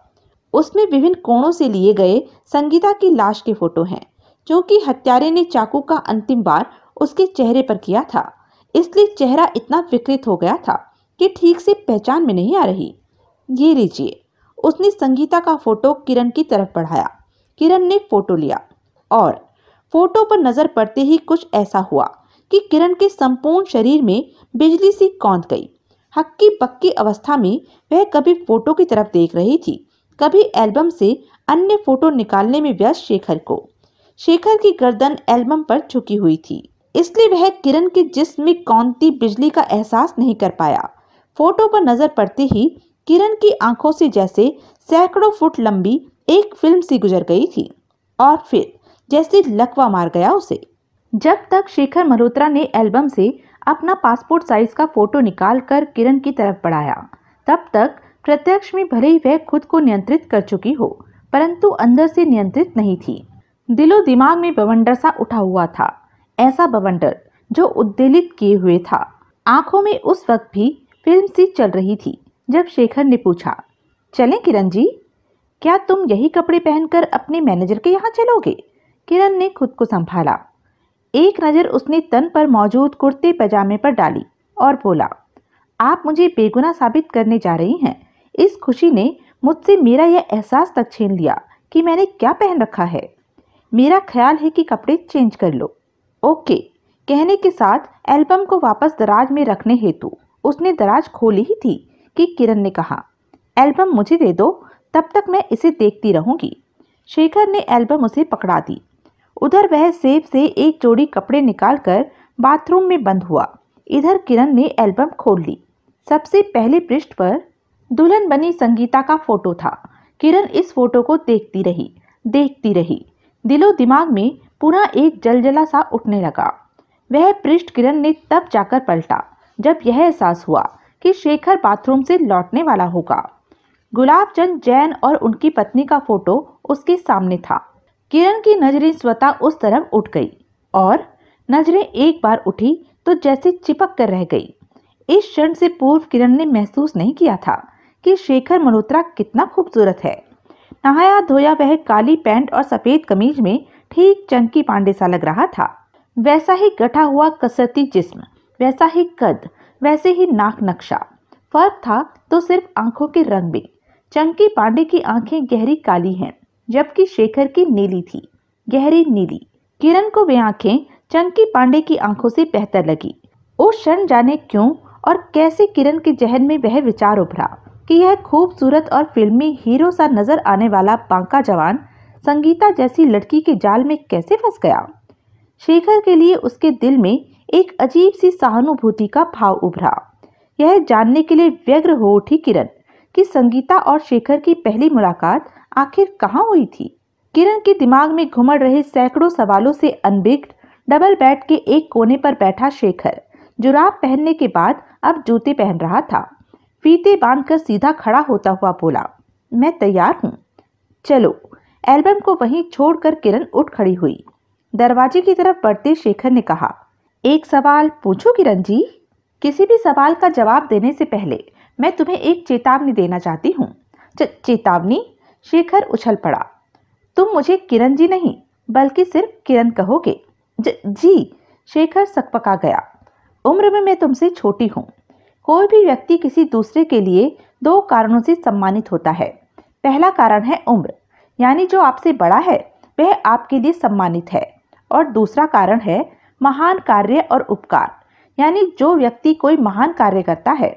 उसमें विभिन्न कोणों से लिए गए संगीता की लाश के फोटो हैं क्योंकि हत्यारे ने चाकू का अंतिम बार उसके चेहरे पर किया था इसलिए चेहरा इतना विकृत हो गया था कि ठीक से पहचान में नहीं आ रही ये लीजिए उसने संगीता का फोटो किरण की तरफ बढ़ाया किरण ने फोटो लिया और फोटो पर नजर पड़ते ही कुछ ऐसा हुआ कि किरण के संपूर्ण शरीर में बिजली सी कौंध गई हक्की पक्की अवस्था में वह कभी फोटो की तरफ देख रही थी कभी एल्बम से अन्य फोटो निकालने में व्यस्त शेखर को शेखर की गर्दन एल्बम पर झुकी हुई थी इसलिए वह किरण के जिस्म में कौनती बिजली का एहसास नहीं कर पाया फोटो पर नजर पड़ते ही किरण की आंखों से जैसे सैकड़ों फुट लंबी एक फिल्म सी गुजर गई थी और फिर जैसे लकवा मार गया उसे जब तक शेखर मल्होत्रा ने एल्बम से अपना पासपोर्ट साइज का फोटो निकाल कर किरण की तरफ बढ़ाया तब तक प्रत्यक्ष में भले ही वह खुद को नियंत्रित कर चुकी हो परंतु अंदर से नियंत्रित नहीं थी दिलो दिमाग में बवंडर सा उठा हुआ था ऐसा बवंडर जो उद्वेलित किए हुए था आंखों में उस वक्त भी फिल्म सी चल रही थी जब शेखर ने पूछा चले किरण जी क्या तुम यही कपड़े पहनकर अपने मैनेजर के यहाँ चलोगे किरण ने खुद को संभाला एक नज़र उसने तन पर मौजूद कुर्ते पजामे पर डाली और बोला आप मुझे बेगुना साबित करने जा रही हैं इस खुशी ने मुझसे मेरा यह एहसास तक छीन लिया कि मैंने क्या पहन रखा है मेरा ख्याल है कि कपड़े चेंज कर लो ओके कहने के साथ एल्बम को वापस दराज में रखने हेतु उसने दराज खोली ही थी कि किरण ने कहा एल्बम मुझे दे दो तब तक मैं इसे देखती रहूंगी शेखर ने एल्बम उसे पकड़ा दी उधर वह सेब से एक जोड़ी कपड़े निकालकर बाथरूम में बंद हुआ इधर किरण ने एल्बम खोल ली सबसे पहले पृष्ठ पर दुल्हन बनी संगीता का फोटो था किरण इस फोटो को देखती रही देखती रही दिलो दिमाग में पूरा एक जलजला सा उठने लगा वह पृष्ठ किरण ने तब जाकर पलटा जब यह एहसास हुआ कि शेखर बाथरूम से लौटने वाला होगा गुलाब चंद जैन और उनकी पत्नी का फोटो उसके सामने था किरण की नजरें स्वतः उस तरफ उठ गई और नजरें एक बार उठी तो जैसे चिपक कर रह गई इस क्षण से पूर्व किरण ने महसूस नहीं किया था कि शेखर मल्होत्रा कितना खूबसूरत है नहाया धोया वह काली पैंट और सफ़ेद कमीज में ठीक चंकी पांडे सा लग रहा था वैसा ही गठा हुआ कसरती जिस्म वैसा ही कद वैसे ही नाक नक्शा फर्क था तो सिर्फ आंखों के रंग में चंकी पांडे की आंखें गहरी काली हैं जबकि शेखर की नीली थी गहरी नीली किरण को वे आंखें चंकी पांडे की आंखों से बेहतर लगी वो क्षण जाने क्यों और कैसे किरण के जहन में वह विचार उभरा कि यह खूबसूरत और फिल्मी हीरो सा नजर आने वाला पांका जवान संगीता जैसी लड़की के जाल में कैसे फंस गया शेखर के लिए उसके दिल में एक अजीब सी सहानुभूति का भाव उभरा यह जानने के लिए व्यग्र हो उठी किरण कि संगीता और शेखर की पहली मुलाकात आखिर कहाँ हुई थी किरण के दिमाग में घुमड़ रहे सैकड़ों सवालों से अनबिग्ड डबल बेड के एक कोने पर बैठा शेखर जुराब पहनने के बाद अब जूते पहन रहा था फीते बांधकर सीधा खड़ा होता हुआ बोला मैं तैयार हूँ चलो एल्बम को वहीं छोड़कर किरण उठ खड़ी हुई दरवाजे की तरफ बढ़ते शेखर ने कहा एक सवाल पूछो किरण जी किसी भी सवाल का जवाब देने से पहले मैं तुम्हें एक चेतावनी देना चाहती हूँ चेतावनी शेखर उछल पड़ा तुम मुझे किरण जी नहीं बल्कि सिर्फ किरण कहोगे ज, जी शेखर सकपका गया उम्र में मैं तुमसे छोटी हूँ कोई भी व्यक्ति किसी दूसरे के लिए दो कारणों से सम्मानित होता है पहला कारण है उम्र यानी जो आपसे बड़ा है वह आपके लिए सम्मानित है और दूसरा कारण है महान कार्य और उपकार यानी जो व्यक्ति कोई महान कार्य करता है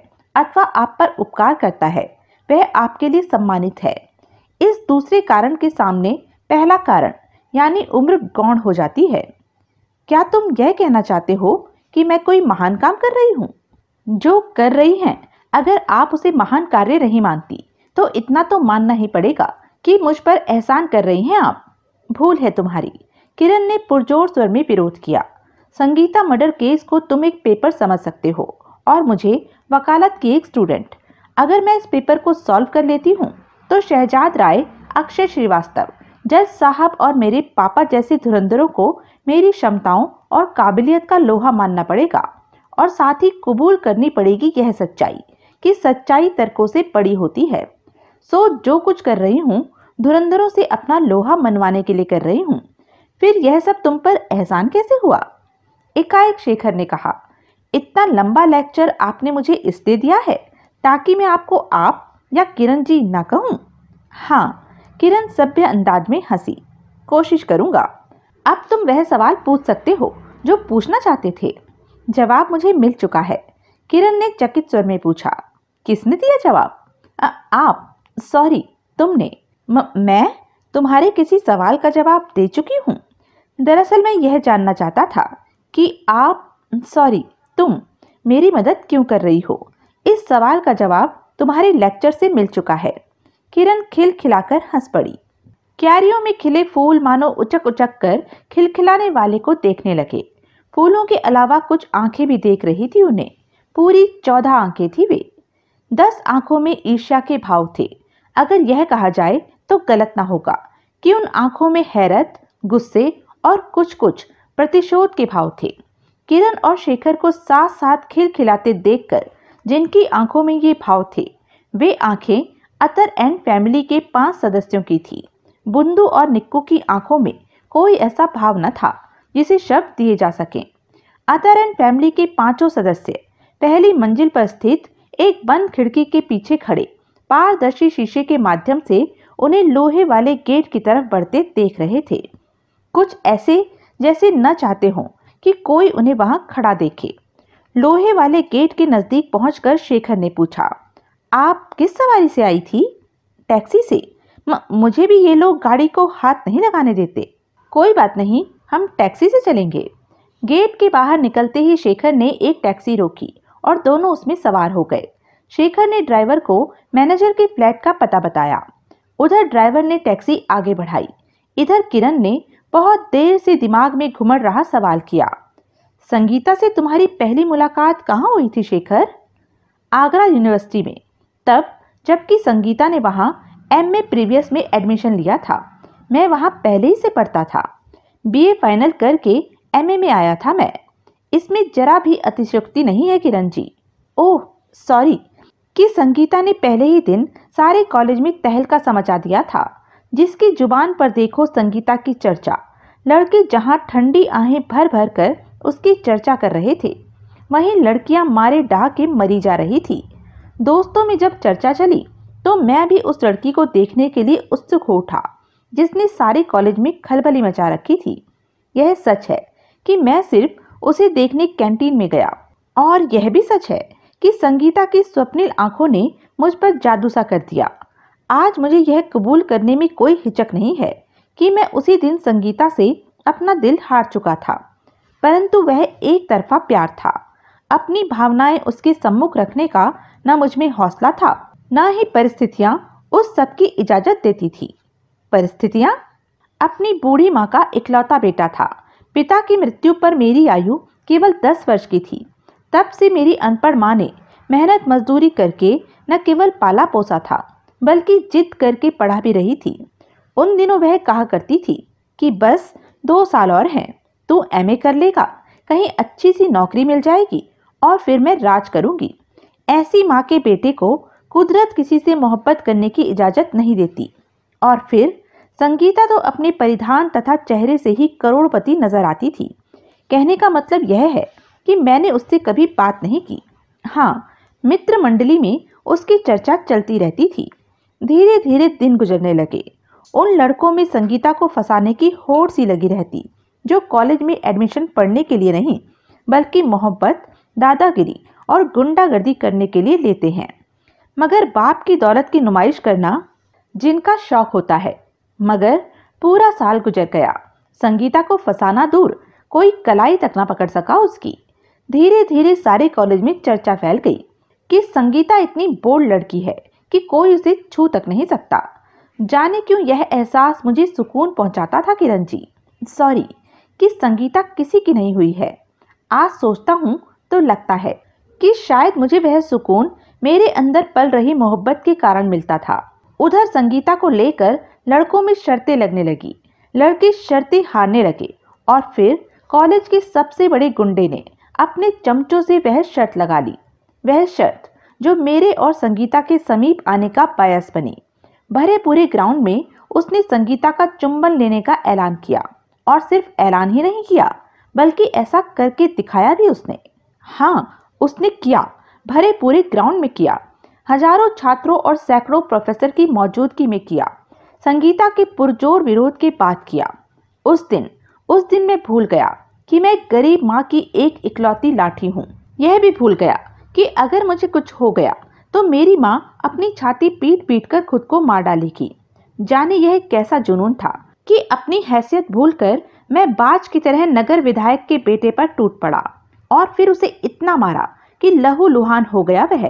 अथवा आप पर उपकार करता है वह आपके लिए सम्मानित है इस दूसरे कारण के सामने पहला कारण यानी उम्र गौण हो जाती है क्या तुम यह कहना चाहते हो कि मैं कोई महान काम कर रही हूँ जो कर रही हैं अगर आप उसे महान कार्य नहीं मानती तो इतना तो मानना ही पड़ेगा कि मुझ पर एहसान कर रही हैं आप भूल है तुम्हारी किरण ने पुरजोर स्वर में विरोध किया संगीता मर्डर केस को तुम एक पेपर समझ सकते हो और मुझे वकालत की एक स्टूडेंट अगर मैं इस पेपर को सॉल्व कर लेती हूँ तो शहजाद राय अक्षय श्रीवास्तव जज साहब और मेरे पापा जैसे धुरंधरों को मेरी क्षमताओं और काबिलियत का लोहा मानना पड़ेगा और साथ ही कबूल करनी पड़ेगी यह सच्चाई कि सच्चाई तर्कों से पड़ी होती है सो जो कुछ कर रही हूँ धुरंधरों से अपना लोहा मनवाने के लिए कर रही हूँ फिर यह सब तुम पर एहसान कैसे हुआ एकाएक शेखर ने कहा इतना लंबा लेक्चर आपने मुझे इसलिए दिया है ताकि मैं आपको आप या किरण जी ना कहूँ हाँ किरण सभ्य अंदाज में हंसी कोशिश करूँगा अब तुम वह सवाल पूछ सकते हो जो पूछना चाहते थे जवाब मुझे मिल चुका है किरण ने चकित स्वर में पूछा किसने दिया जवाब आप सॉरी तुमने म, मैं तुम्हारे किसी सवाल का जवाब दे चुकी हूँ दरअसल मैं यह जानना चाहता था कि आप सॉरी तुम मेरी मदद क्यों कर रही हो इस सवाल का जवाब तुम्हारे लेक्चर से मिल चुका है किरण खिल खिलाकर हंस पड़ी क्यारियों में खिले फूल मानो उचक उचक कर खिलखिलाने वाले को देखने लगे फूलों के अलावा कुछ आंखें भी देख रही थी उन्हें पूरी चौदह आंखें थी वे दस आंखों में ईर्ष्या के भाव थे अगर यह कहा जाए तो गलत ना होगा कि उन आंखों में हैरत गुस्से और कुछ कुछ प्रतिशोध के भाव थे किरण और शेखर को साथ साथ खिल देख देखकर जिनकी आंखों में ये भाव थे वे आंखें अतर एंड फैमिली के पांच सदस्यों की थी बुंदू और निक्कू की आंखों में कोई ऐसा भाव न था जिसे शब्द दिए जा सकें आतारन फैमिली के पांचों सदस्य पहली मंजिल पर स्थित एक बंद खिड़की के पीछे खड़े पारदर्शी शीशे के माध्यम से उन्हें लोहे वाले गेट की तरफ बढ़ते देख रहे थे कुछ ऐसे जैसे न चाहते हों कि कोई उन्हें वहां खड़ा देखे लोहे वाले गेट के नज़दीक पहुंचकर शेखर ने पूछा आप किस सवारी से आई थी टैक्सी से म, मुझे भी ये लोग गाड़ी को हाथ नहीं लगाने देते कोई बात नहीं हम टैक्सी से चलेंगे गेट के बाहर निकलते ही शेखर ने एक टैक्सी रोकी और दोनों उसमें सवार हो गए शेखर ने ड्राइवर को मैनेजर के फ्लैट का पता बताया उधर ड्राइवर ने टैक्सी आगे बढ़ाई इधर किरण ने बहुत देर से दिमाग में घुमड़ रहा सवाल किया संगीता से तुम्हारी पहली मुलाकात कहाँ हुई थी शेखर आगरा यूनिवर्सिटी में तब जबकि संगीता ने वहाँ एम ए प्रीवियस में एडमिशन लिया था मैं वहाँ पहले ही से पढ़ता था बीए फाइनल करके एमए में आया था मैं इसमें जरा भी अतिशक्ति नहीं है किरण जी ओह सॉरी कि संगीता ने पहले ही दिन सारे कॉलेज में तहलका समचा दिया था जिसकी जुबान पर देखो संगीता की चर्चा लड़के जहाँ ठंडी आहें भर भर कर उसकी चर्चा कर रहे थे वहीं लड़कियां मारे डाह के मरी जा रही थी दोस्तों में जब चर्चा चली तो मैं भी उस लड़की को देखने के लिए उत्सुक हो उठा जिसने सारे कॉलेज में खलबली मचा रखी थी यह सच है कि मैं सिर्फ उसे देखने कैंटीन में गया और यह भी सच है कि संगीता की स्वप्निल आंखों ने मुझ पर जादू सा कर दिया आज मुझे यह कबूल करने में कोई हिचक नहीं है कि मैं उसी दिन संगीता से अपना दिल हार चुका था परंतु वह एक तरफा प्यार था अपनी भावनाएं उसके सम्मुख रखने का न मुझ में हौसला था न ही परिस्थितियां उस सब की इजाज़त देती थी परिस्थितियाँ अपनी बूढ़ी माँ का इकलौता बेटा था पिता की मृत्यु पर मेरी आयु केवल दस वर्ष की थी तब से मेरी अनपढ़ माँ ने मेहनत मजदूरी करके न केवल पाला पोसा था बल्कि जिद करके पढ़ा भी रही थी उन दिनों वह कहा करती थी कि बस दो साल और हैं तू एम कर लेगा कहीं अच्छी सी नौकरी मिल जाएगी और फिर मैं राज करूँगी ऐसी माँ के बेटे को कुदरत किसी से मोहब्बत करने की इजाज़त नहीं देती और फिर संगीता तो अपने परिधान तथा चेहरे से ही करोड़पति नजर आती थी कहने का मतलब यह है कि मैंने उससे कभी बात नहीं की हाँ मित्र मंडली में उसकी चर्चा चलती रहती थी धीरे धीरे दिन गुजरने लगे उन लड़कों में संगीता को फंसाने की होड़ सी लगी रहती जो कॉलेज में एडमिशन पढ़ने के लिए नहीं बल्कि मोहब्बत दादागिरी और गुंडागर्दी करने के लिए लेते हैं मगर बाप की दौलत की नुमाइश करना जिनका शौक होता है मगर पूरा साल गुजर गया संगीता को फंसाना दूर कोई कलाई तक ना पकड़ सका उसकी धीरे धीरे सारे कॉलेज में चर्चा फैल गई कि संगीता इतनी बोल्ड लड़की है कि कोई उसे छू तक नहीं सकता जाने क्यों यह एहसास मुझे सुकून पहुंचाता था किरण जी सॉरी कि संगीता किसी की नहीं हुई है आज सोचता हूँ तो लगता है कि शायद मुझे वह सुकून मेरे अंदर पल रही मोहब्बत के कारण मिलता था उधर संगीता को लेकर लड़कों में शर्तें लगने लगी लड़के शर्तें हारने लगे और फिर कॉलेज के सबसे बड़े गुंडे ने अपने चमचों से वह शर्त लगा ली वह शर्त जो मेरे और संगीता के समीप आने का बायस बनी भरे पूरे ग्राउंड में उसने संगीता का चुंबन लेने का ऐलान किया और सिर्फ ऐलान ही नहीं किया बल्कि ऐसा करके दिखाया भी उसने हाँ उसने किया भरे पूरे ग्राउंड में किया हजारों छात्रों और सैकड़ों प्रोफेसर की मौजूदगी में किया संगीता के पुरजोर विरोध के बाद किया उस दिन उस दिन मैं भूल गया कि मैं गरीब माँ की एक इकलौती लाठी हूँ यह भी भूल गया कि अगर मुझे कुछ हो गया तो मेरी माँ अपनी छाती पीट पीट कर खुद को मार डालेगी जाने यह कैसा जुनून था कि अपनी हैसियत भूलकर मैं बाज की तरह नगर विधायक के बेटे पर टूट पड़ा और फिर उसे इतना मारा कि लहू लुहान हो गया वह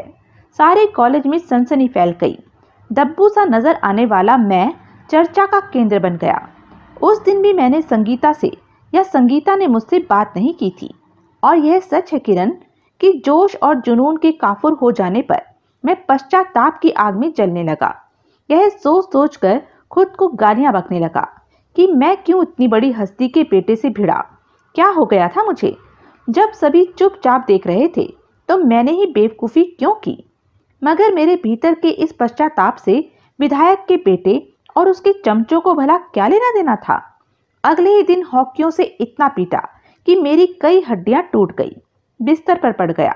सारे कॉलेज में सनसनी फैल गई दब्बू सा नजर आने वाला मैं चर्चा का केंद्र बन गया उस दिन भी मैंने संगीता से या संगीता ने मुझसे बात नहीं की थी और यह सच है किरण कि जोश और जुनून के काफुर हो जाने पर मैं पश्चाताप की आग में जलने लगा यह सोच सोच कर खुद को गालियां बकने लगा कि मैं क्यों इतनी बड़ी हस्ती के बेटे से भिड़ा क्या हो गया था मुझे जब सभी चुपचाप देख रहे थे तो मैंने ही बेवकूफ़ी क्यों की मगर मेरे भीतर के इस पश्चाताप से विधायक के बेटे और उसके चमचों को भला क्या लेना देना था अगले ही दिन हॉकियों से इतना पीटा कि मेरी कई हड्डियां टूट गई बिस्तर पर पड़ गया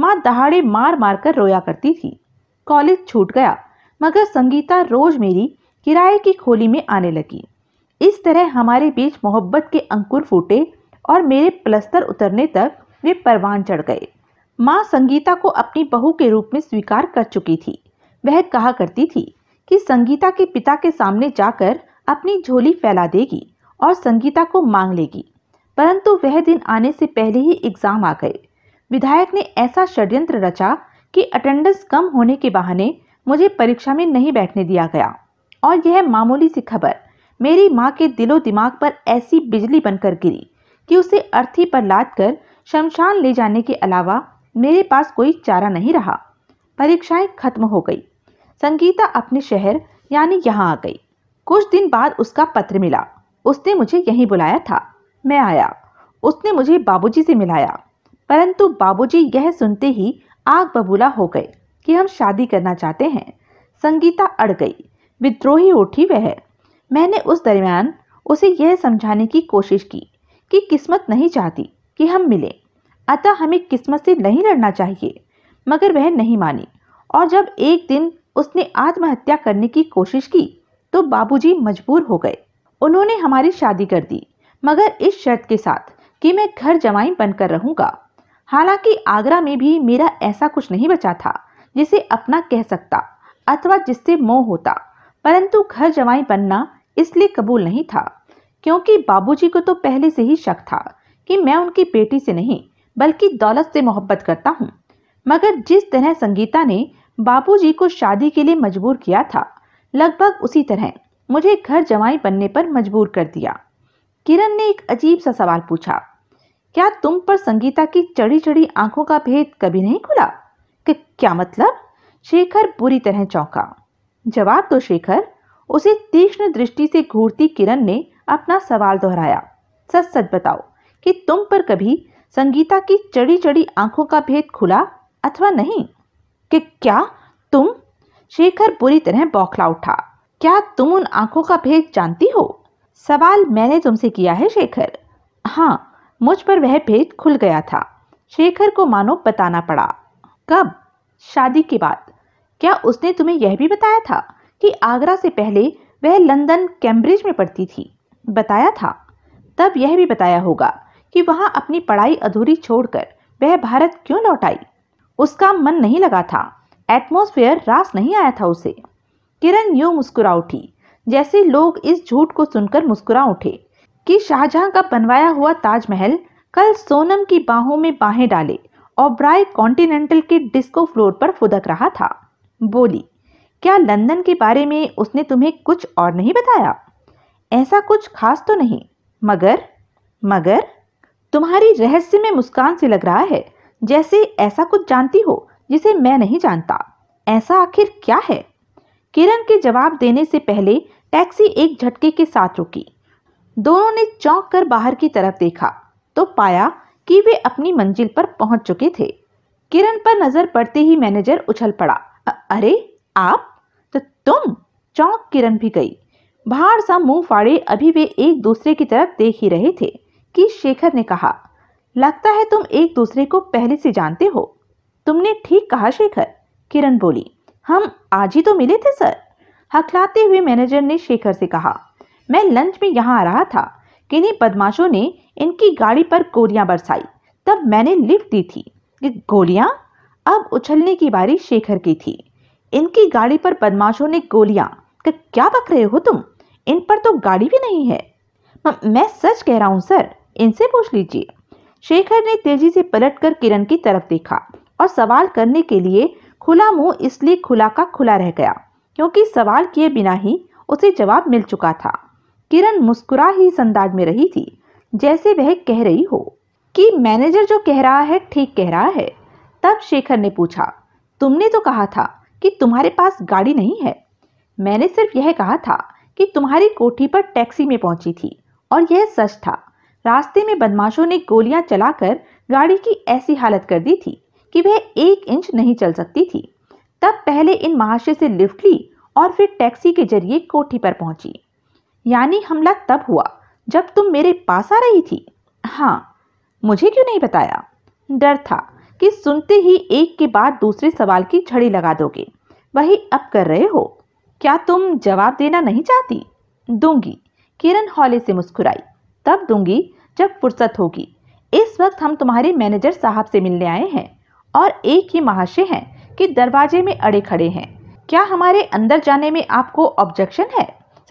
माँ दहाड़े मार मार कर रोया करती थी कॉलेज छूट गया मगर संगीता रोज मेरी किराए की खोली में आने लगी इस तरह हमारे बीच मोहब्बत के अंकुर फूटे और मेरे प्लस्तर उतरने तक वे परवान चढ़ गए माँ संगीता को अपनी बहू के रूप में स्वीकार कर चुकी थी वह कहा करती थी कि संगीता के पिता के सामने जाकर अपनी झोली फैला देगी और संगीता को मांग लेगी परंतु वह दिन आने से पहले ही एग्जाम आ गए विधायक ने ऐसा षड्यंत्र रचा कि अटेंडेंस कम होने के बहाने मुझे परीक्षा में नहीं बैठने दिया गया और यह मामूली सी खबर मेरी माँ के दिलो दिमाग पर ऐसी बिजली बनकर गिरी कि उसे अर्थी पर लाद कर शमशान ले जाने के अलावा मेरे पास कोई चारा नहीं रहा परीक्षाएं खत्म हो गई संगीता अपने शहर यानी यहाँ आ गई कुछ दिन बाद उसका पत्र मिला उसने मुझे यहीं बुलाया था मैं आया उसने मुझे बाबूजी से मिलाया परंतु बाबूजी यह सुनते ही आग बबूला हो गए कि हम शादी करना चाहते हैं संगीता अड़ गई विद्रोही उठी वह मैंने उस दरमियान उसे यह समझाने की कोशिश की कि किस्मत नहीं चाहती कि हम मिलें अतः हमें किस्मत से नहीं लड़ना चाहिए मगर वह नहीं मानी और जब एक दिन उसने आत्महत्या करने की कोशिश की तो बाबूजी मजबूर हो गए उन्होंने हमारी शादी कर दी मगर इस शर्त के साथ कि मैं घर जमाई बनकर रहूंगा हालांकि आगरा में भी मेरा ऐसा कुछ नहीं बचा था जिसे अपना कह सकता अथवा जिससे मोह होता परंतु घर जमाई बनना इसलिए कबूल नहीं था क्योंकि बाबूजी को तो पहले से ही शक था कि मैं उनकी बेटी से नहीं बल्कि दौलत से मोहब्बत करता हूँ मगर जिस तरह संगीता ने बाबूजी को शादी के लिए मजबूर किया था लगभग उसी तरह मुझे घर जमाई बनने पर मजबूर कर दिया किरण ने एक अजीब सा सवाल पूछा क्या तुम पर संगीता की चढ़ी चढ़ी आंखों का भेद कभी नहीं खुला कि क्या मतलब शेखर बुरी तरह चौंका जवाब तो शेखर उसे तीक्ष्ण दृष्टि से घूरती किरण ने अपना सवाल दोहराया सच सच बताओ कि तुम पर कभी संगीता की चढ़ी चढ़ी आंखों का भेद खुला अथवा नहीं कि क्या तुम शेखर बुरी तरह बौखला उठा क्या तुम उन आंखों का भेद जानती हो सवाल मैंने तुमसे किया है शेखर हाँ मुझ पर वह भेद खुल गया था शेखर को मानो बताना पड़ा कब शादी के बाद क्या उसने तुम्हें यह भी बताया था कि आगरा से पहले वह लंदन कैम्ब्रिज में पढ़ती थी बताया था तब यह भी बताया होगा कि वहाँ अपनी पढ़ाई अधूरी छोड़कर वह भारत क्यों लौट आई उसका मन नहीं लगा था एटमोसफियर रास नहीं आया था उसे किरण यू मुस्कुरा उठी जैसे लोग इस झूठ को सुनकर मुस्कुरा उठे कि शाहजहां का बनवाया हुआ ताजमहल कल सोनम की बाहों में बाहें डाले और ब्राइट कॉन्टिनेंटल के डिस्को फ्लोर पर फुदक रहा था बोली क्या लंदन के बारे में उसने तुम्हें कुछ और नहीं बताया ऐसा कुछ खास तो नहीं मगर मगर तुम्हारी रहस्य में मुस्कान से लग रहा है जैसे ऐसा कुछ जानती हो जिसे मैं नहीं जानता ऐसा आखिर क्या है किरण के जवाब देने से पहले टैक्सी एक झटके के साथ रुकी दोनों ने चौंक कर बाहर की तरफ देखा तो पाया कि वे अपनी मंजिल पर पहुंच चुके थे किरण पर नजर पड़ते ही मैनेजर उछल पड़ा अरे आप तो तुम चौंक किरण भी गई बाहर सा मुंह फाड़े अभी वे एक दूसरे की तरफ देख ही रहे थे कि शेखर ने कहा लगता है तुम एक दूसरे को पहले से जानते हो तुमने ठीक कहा शेखर किरण बोली हम आज ही तो मिले थे सर हकलाते हुए मैनेजर ने शेखर से कहा मैं लंच में यहाँ आ रहा था किन्हीं बदमाशों ने इनकी गाड़ी पर गोलियां बरसाई तब मैंने लिफ्ट दी थी ये गोलियां अब उछलने की बारी शेखर की थी इनकी गाड़ी पर बदमाशों ने गोलियां तो क्या बक रहे हो तुम इन पर तो गाड़ी भी नहीं है मैं सच कह रहा हूँ सर इनसे पूछ लीजिए शेखर ने तेजी से पलटकर किरण की तरफ देखा और सवाल करने के लिए खुला मुंह इसलिए खुला का खुला रह गया क्योंकि सवाल किए बिना ही उसे जवाब मिल चुका था किरण मुस्कुरा ही इस अंदाज में रही थी जैसे वह कह रही हो कि मैनेजर जो कह रहा है ठीक कह रहा है तब शेखर ने पूछा तुमने तो कहा था कि तुम्हारे पास गाड़ी नहीं है मैंने सिर्फ यह कहा था कि तुम्हारी कोठी पर टैक्सी में पहुंची थी और यह सच था रास्ते में बदमाशों ने गोलियां चलाकर गाड़ी की ऐसी हालत कर दी थी कि वह एक इंच नहीं चल सकती थी तब पहले इन महाशय से लिफ्ट ली और फिर टैक्सी के जरिए कोठी पर पहुंची यानी हमला तब हुआ जब तुम मेरे पास आ रही थी हाँ मुझे क्यों नहीं बताया डर था कि सुनते ही एक के बाद दूसरे सवाल की छड़ी लगा दोगे वही अब कर रहे हो क्या तुम जवाब देना नहीं चाहती दूंगी किरण हौले से मुस्कुराई तब दूंगी जब फुर्सत होगी इस वक्त हम तुम्हारे मैनेजर साहब से मिलने आए हैं और एक ही महाशय हैं कि दरवाजे में अड़े खड़े हैं क्या हमारे अंदर जाने में आपको ऑब्जेक्शन है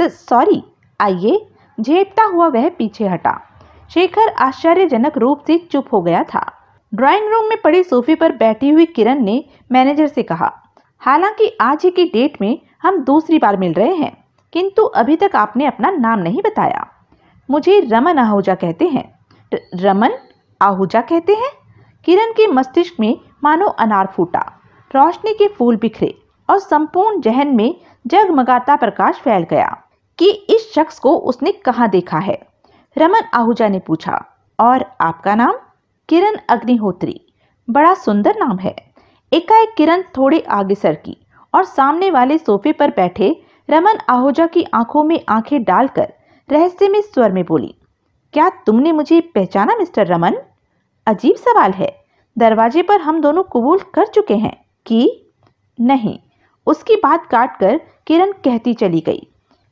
सॉरी आइए झेपता हुआ वह पीछे हटा शेखर आश्चर्यजनक रूप से चुप हो गया था ड्राइंग रूम में पड़े सोफे पर बैठी हुई किरण ने मैनेजर से कहा हालांकि आज ही की डेट में हम दूसरी बार मिल रहे हैं किंतु अभी तक आपने अपना नाम नहीं बताया मुझे रमन आहूजा कहते हैं रमन आहूजा कहते हैं किरण के मस्तिष्क में मानो अनार फूटा रोशनी के फूल बिखरे और संपूर्ण जहन में जगमगाता प्रकाश फैल गया कि इस शख्स को उसने कहाँ देखा है रमन आहूजा ने पूछा और आपका नाम किरण अग्निहोत्री बड़ा सुंदर नाम है एकाएक किरण थोड़े आगे सर की और सामने वाले सोफे पर बैठे रमन आहूजा की आंखों में आंखें डालकर रहस्य में स्वर में बोली क्या तुमने मुझे पहचाना मिस्टर रमन अजीब सवाल है दरवाजे पर हम दोनों कबूल कर चुके हैं कि नहीं उसकी बात काट कर किरण कहती चली गई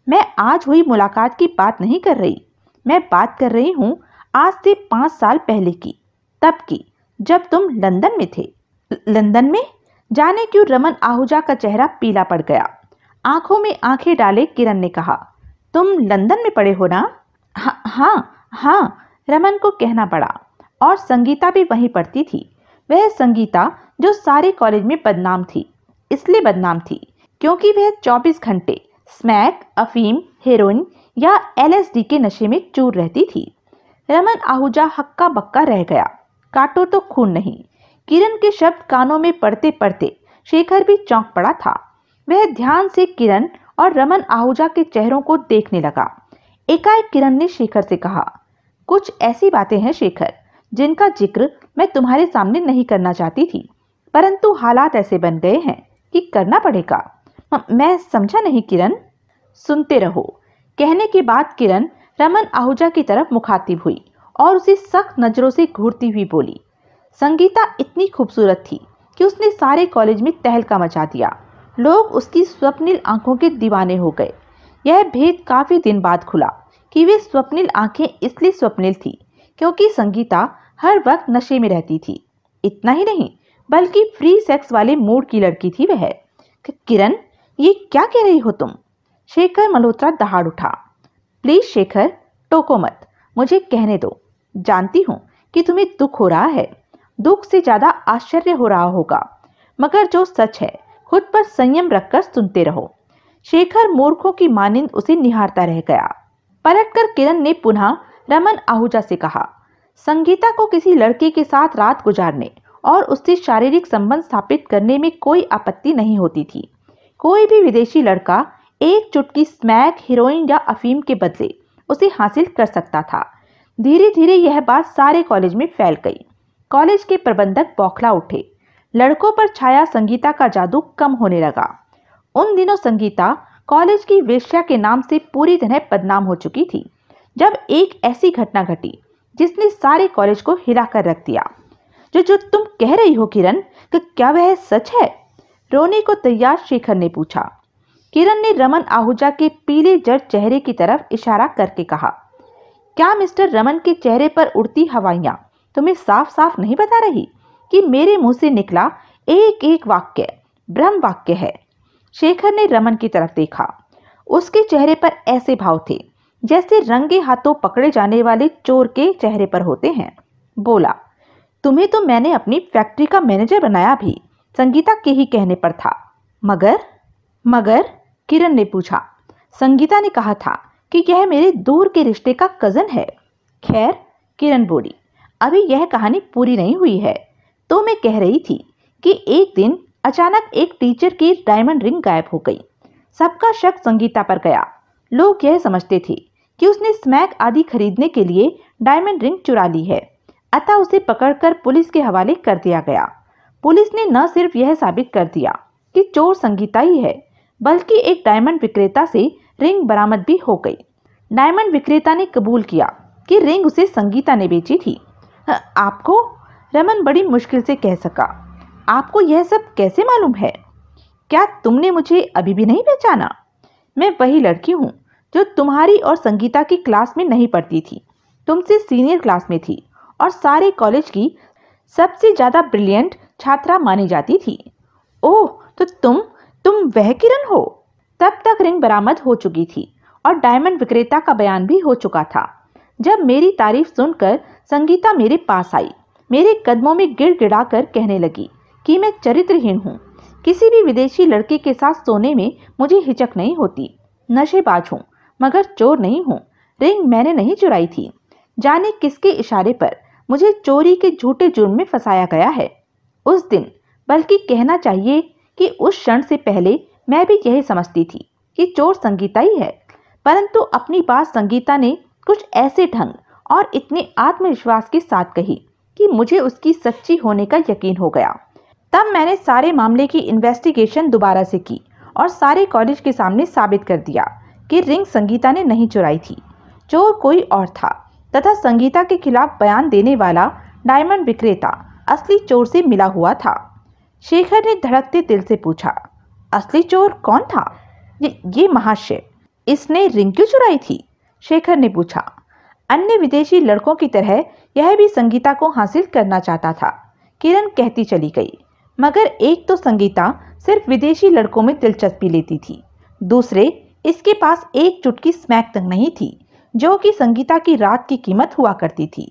मैं आज हुई मुलाकात की बात नहीं कर रही मैं बात कर रही हूँ आज से पाँच साल पहले की तब की जब तुम लंदन में थे लंदन में जाने क्यों रमन आहूजा का चेहरा पीला पड़ गया आंखों में आंखें डाले किरण ने कहा तुम लंदन में पड़े हो ना हाँ हाँ हा, रमन को कहना पड़ा और संगीता भी वहीं पढ़ती थी वह संगीता जो सारे कॉलेज में बदनाम थी इसलिए बदनाम थी क्योंकि वह 24 घंटे स्मैक अफीम हेरोइन या एलएसडी के नशे में चूर रहती थी रमन आहूजा हक्का बक्का रह गया काटो तो खून नहीं किरण के शब्द कानों में पड़ते पड़ते शेखर भी चौंक पड़ा था वह ध्यान से किरण और रमन आहूजा के चेहरों को देखने लगा एकाएक किरण ने शेखर से कहा कुछ ऐसी बातें हैं शेखर जिनका जिक्र मैं तुम्हारे सामने नहीं करना चाहती थी परंतु हालात ऐसे बन गए हैं कि करना पड़ेगा मैं समझा नहीं किरण सुनते रहो कहने के बाद किरण रमन आहूजा की तरफ मुखातिब हुई और उसे सख्त नज़रों से घूरती हुई बोली संगीता इतनी खूबसूरत थी कि उसने सारे कॉलेज में तहलका मचा दिया लोग उसकी स्वप्निल आंखों के दीवाने हो गए यह भेद काफ़ी दिन बाद खुला कि वे स्वप्निल आंखें इसलिए स्वप्निल थी क्योंकि संगीता हर वक्त नशे में रहती थी इतना ही नहीं बल्कि फ्री सेक्स वाले मूड की लड़की थी वह किरण ये क्या कह रही हो तुम शेखर मल्होत्रा दहाड़ उठा प्लीज शेखर टोको मत मुझे कहने दो जानती हूँ कि तुम्हें दुख हो रहा है दुख से ज़्यादा आश्चर्य हो रहा होगा मगर जो सच है खुद पर संयम रखकर सुनते रहो शेखर मूर्खों की मानिंद उसे निहारता रह गया पलट कर किरण ने पुनः रमन आहूजा से कहा संगीता को किसी लड़के के साथ रात गुजारने और उससे शारीरिक संबंध स्थापित करने में कोई आपत्ति नहीं होती थी कोई भी विदेशी लड़का एक चुटकी स्मैक हीरोइन या अफीम के बदले उसे हासिल कर सकता था धीरे धीरे यह बात सारे कॉलेज में फैल गई कॉलेज के प्रबंधक बौखला उठे लड़कों पर छाया संगीता का जादू कम होने लगा उन दिनों संगीता कॉलेज की वेश्या के नाम से पूरी तरह बदनाम हो चुकी थी जब एक ऐसी घटना घटी जिसने सारे कॉलेज को हिला कर रख दिया जो जो तुम कह रही हो किरण कि तो क्या वह सच है रोने को तैयार शेखर ने पूछा किरण ने रमन आहूजा के पीले जड़ चेहरे की तरफ इशारा करके कहा क्या मिस्टर रमन के चेहरे पर उड़ती हवाइयाँ तुम्हें साफ साफ नहीं बता रही कि मेरे मुंह से निकला एक एक वाक्य ब्रह्म वाक्य है शेखर ने रमन की तरफ देखा उसके चेहरे पर ऐसे भाव थे जैसे रंगे हाथों पकड़े जाने वाले चोर के चेहरे पर होते हैं बोला तुम्हें तो मैंने अपनी फैक्ट्री का मैनेजर बनाया भी संगीता के ही कहने पर था मगर मगर किरण ने पूछा संगीता ने कहा था कि यह मेरे दूर के रिश्ते का कज़न है खैर किरण बोली अभी यह कहानी पूरी नहीं हुई है तो मैं कह रही थी कि एक दिन अचानक एक टीचर की डायमंड रिंग गायब हो गई सबका शक संगीता पर गया लोग यह समझते थे कि उसने स्मैक आदि खरीदने के लिए डायमंड रिंग चुरा ली है अतः उसे पकड़कर पुलिस के हवाले कर दिया गया पुलिस ने न सिर्फ यह साबित कर दिया कि चोर संगीता ही है बल्कि एक डायमंड विक्रेता से रिंग बरामद भी हो गई डायमंड विक्रेता ने कबूल किया कि रिंग उसे संगीता ने बेची थी आपको रमन बड़ी मुश्किल से कह सका आपको यह सब कैसे मालूम है क्या तुमने मुझे अभी भी नहीं पहचाना मैं वही लड़की हूँ जो तुम्हारी और संगीता की क्लास में नहीं पढ़ती थी तुमसे सीनियर क्लास में थी और सारे कॉलेज की सबसे ज़्यादा ब्रिलियंट छात्रा मानी जाती थी ओह तो तुम तुम वह किरण हो तब तक रिंग बरामद हो चुकी थी और डायमंड विक्रेता का बयान भी हो चुका था जब मेरी तारीफ सुनकर संगीता मेरे पास आई मेरे कदमों में गिड़ गिड़ाकर कहने लगी कि मैं चरित्रहीन हूँ किसी भी विदेशी लड़के के साथ सोने में मुझे हिचक नहीं होती नशेबाज हूँ मगर चोर नहीं हूँ रिंग मैंने नहीं चुराई थी जाने किसके इशारे पर मुझे चोरी के झूठे जुर्म में फंसाया गया है उस दिन बल्कि कहना चाहिए कि उस क्षण से पहले मैं भी यही समझती थी कि चोर संगीता ही है परंतु अपनी बात संगीता ने कुछ ऐसे ढंग और इतने आत्मविश्वास के साथ कही कि मुझे उसकी सच्ची होने का यकीन हो गया तब मैंने सारे मामले की इन्वेस्टिगेशन दोबारा से की और सारे कॉलेज के सामने साबित कर दिया कि रिंग संगीता ने नहीं चुराई थी चोर कोई और था तथा संगीता के खिलाफ बयान देने वाला डायमंड विक्रेता असली चोर से मिला हुआ था शेखर ने धड़कते दिल से पूछा असली चोर कौन था ये, ये महाशय इसने रिंग क्यों चुराई थी शेखर ने पूछा अन्य विदेशी लड़कों की तरह यह भी संगीता को हासिल करना चाहता था किरण कहती चली गई मगर एक तो संगीता सिर्फ विदेशी लड़कों में दिलचस्पी लेती थी दूसरे इसके पास एक चुटकी स्मैक तक नहीं थी जो कि संगीता की रात की कीमत हुआ करती थी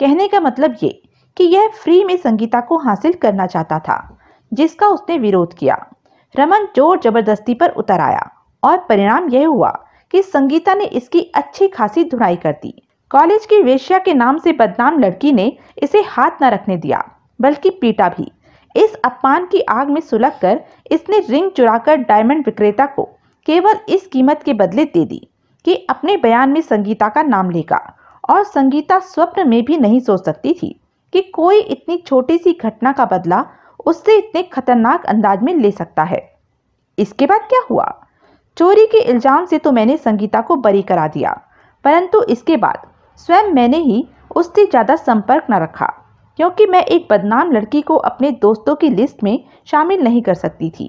कहने का मतलब ये कि यह फ्री में संगीता को हासिल करना चाहता था जिसका उसने विरोध किया रमन जोर जबरदस्ती पर उतर आया और परिणाम यह हुआ कि संगीता ने इसकी अच्छी खासी धुनाई कर दी कॉलेज की वेश्या के नाम से बदनाम लड़की ने इसे हाथ न रखने दिया बल्कि पीटा भी इस अपमान की आग में सुलग कर इसने रिंग चुराकर डायमंड विक्रेता को केवल इस कीमत के बदले दे दी कि अपने बयान में संगीता का नाम लेगा और संगीता स्वप्न में भी नहीं सोच सकती थी कि कोई इतनी छोटी सी घटना का बदला उससे इतने खतरनाक अंदाज में ले सकता है इसके बाद क्या हुआ चोरी के इल्ज़ाम से तो मैंने संगीता को बरी करा दिया परंतु इसके बाद स्वयं मैंने ही उससे ज़्यादा संपर्क न रखा क्योंकि मैं एक बदनाम लड़की को अपने दोस्तों की लिस्ट में शामिल नहीं कर सकती थी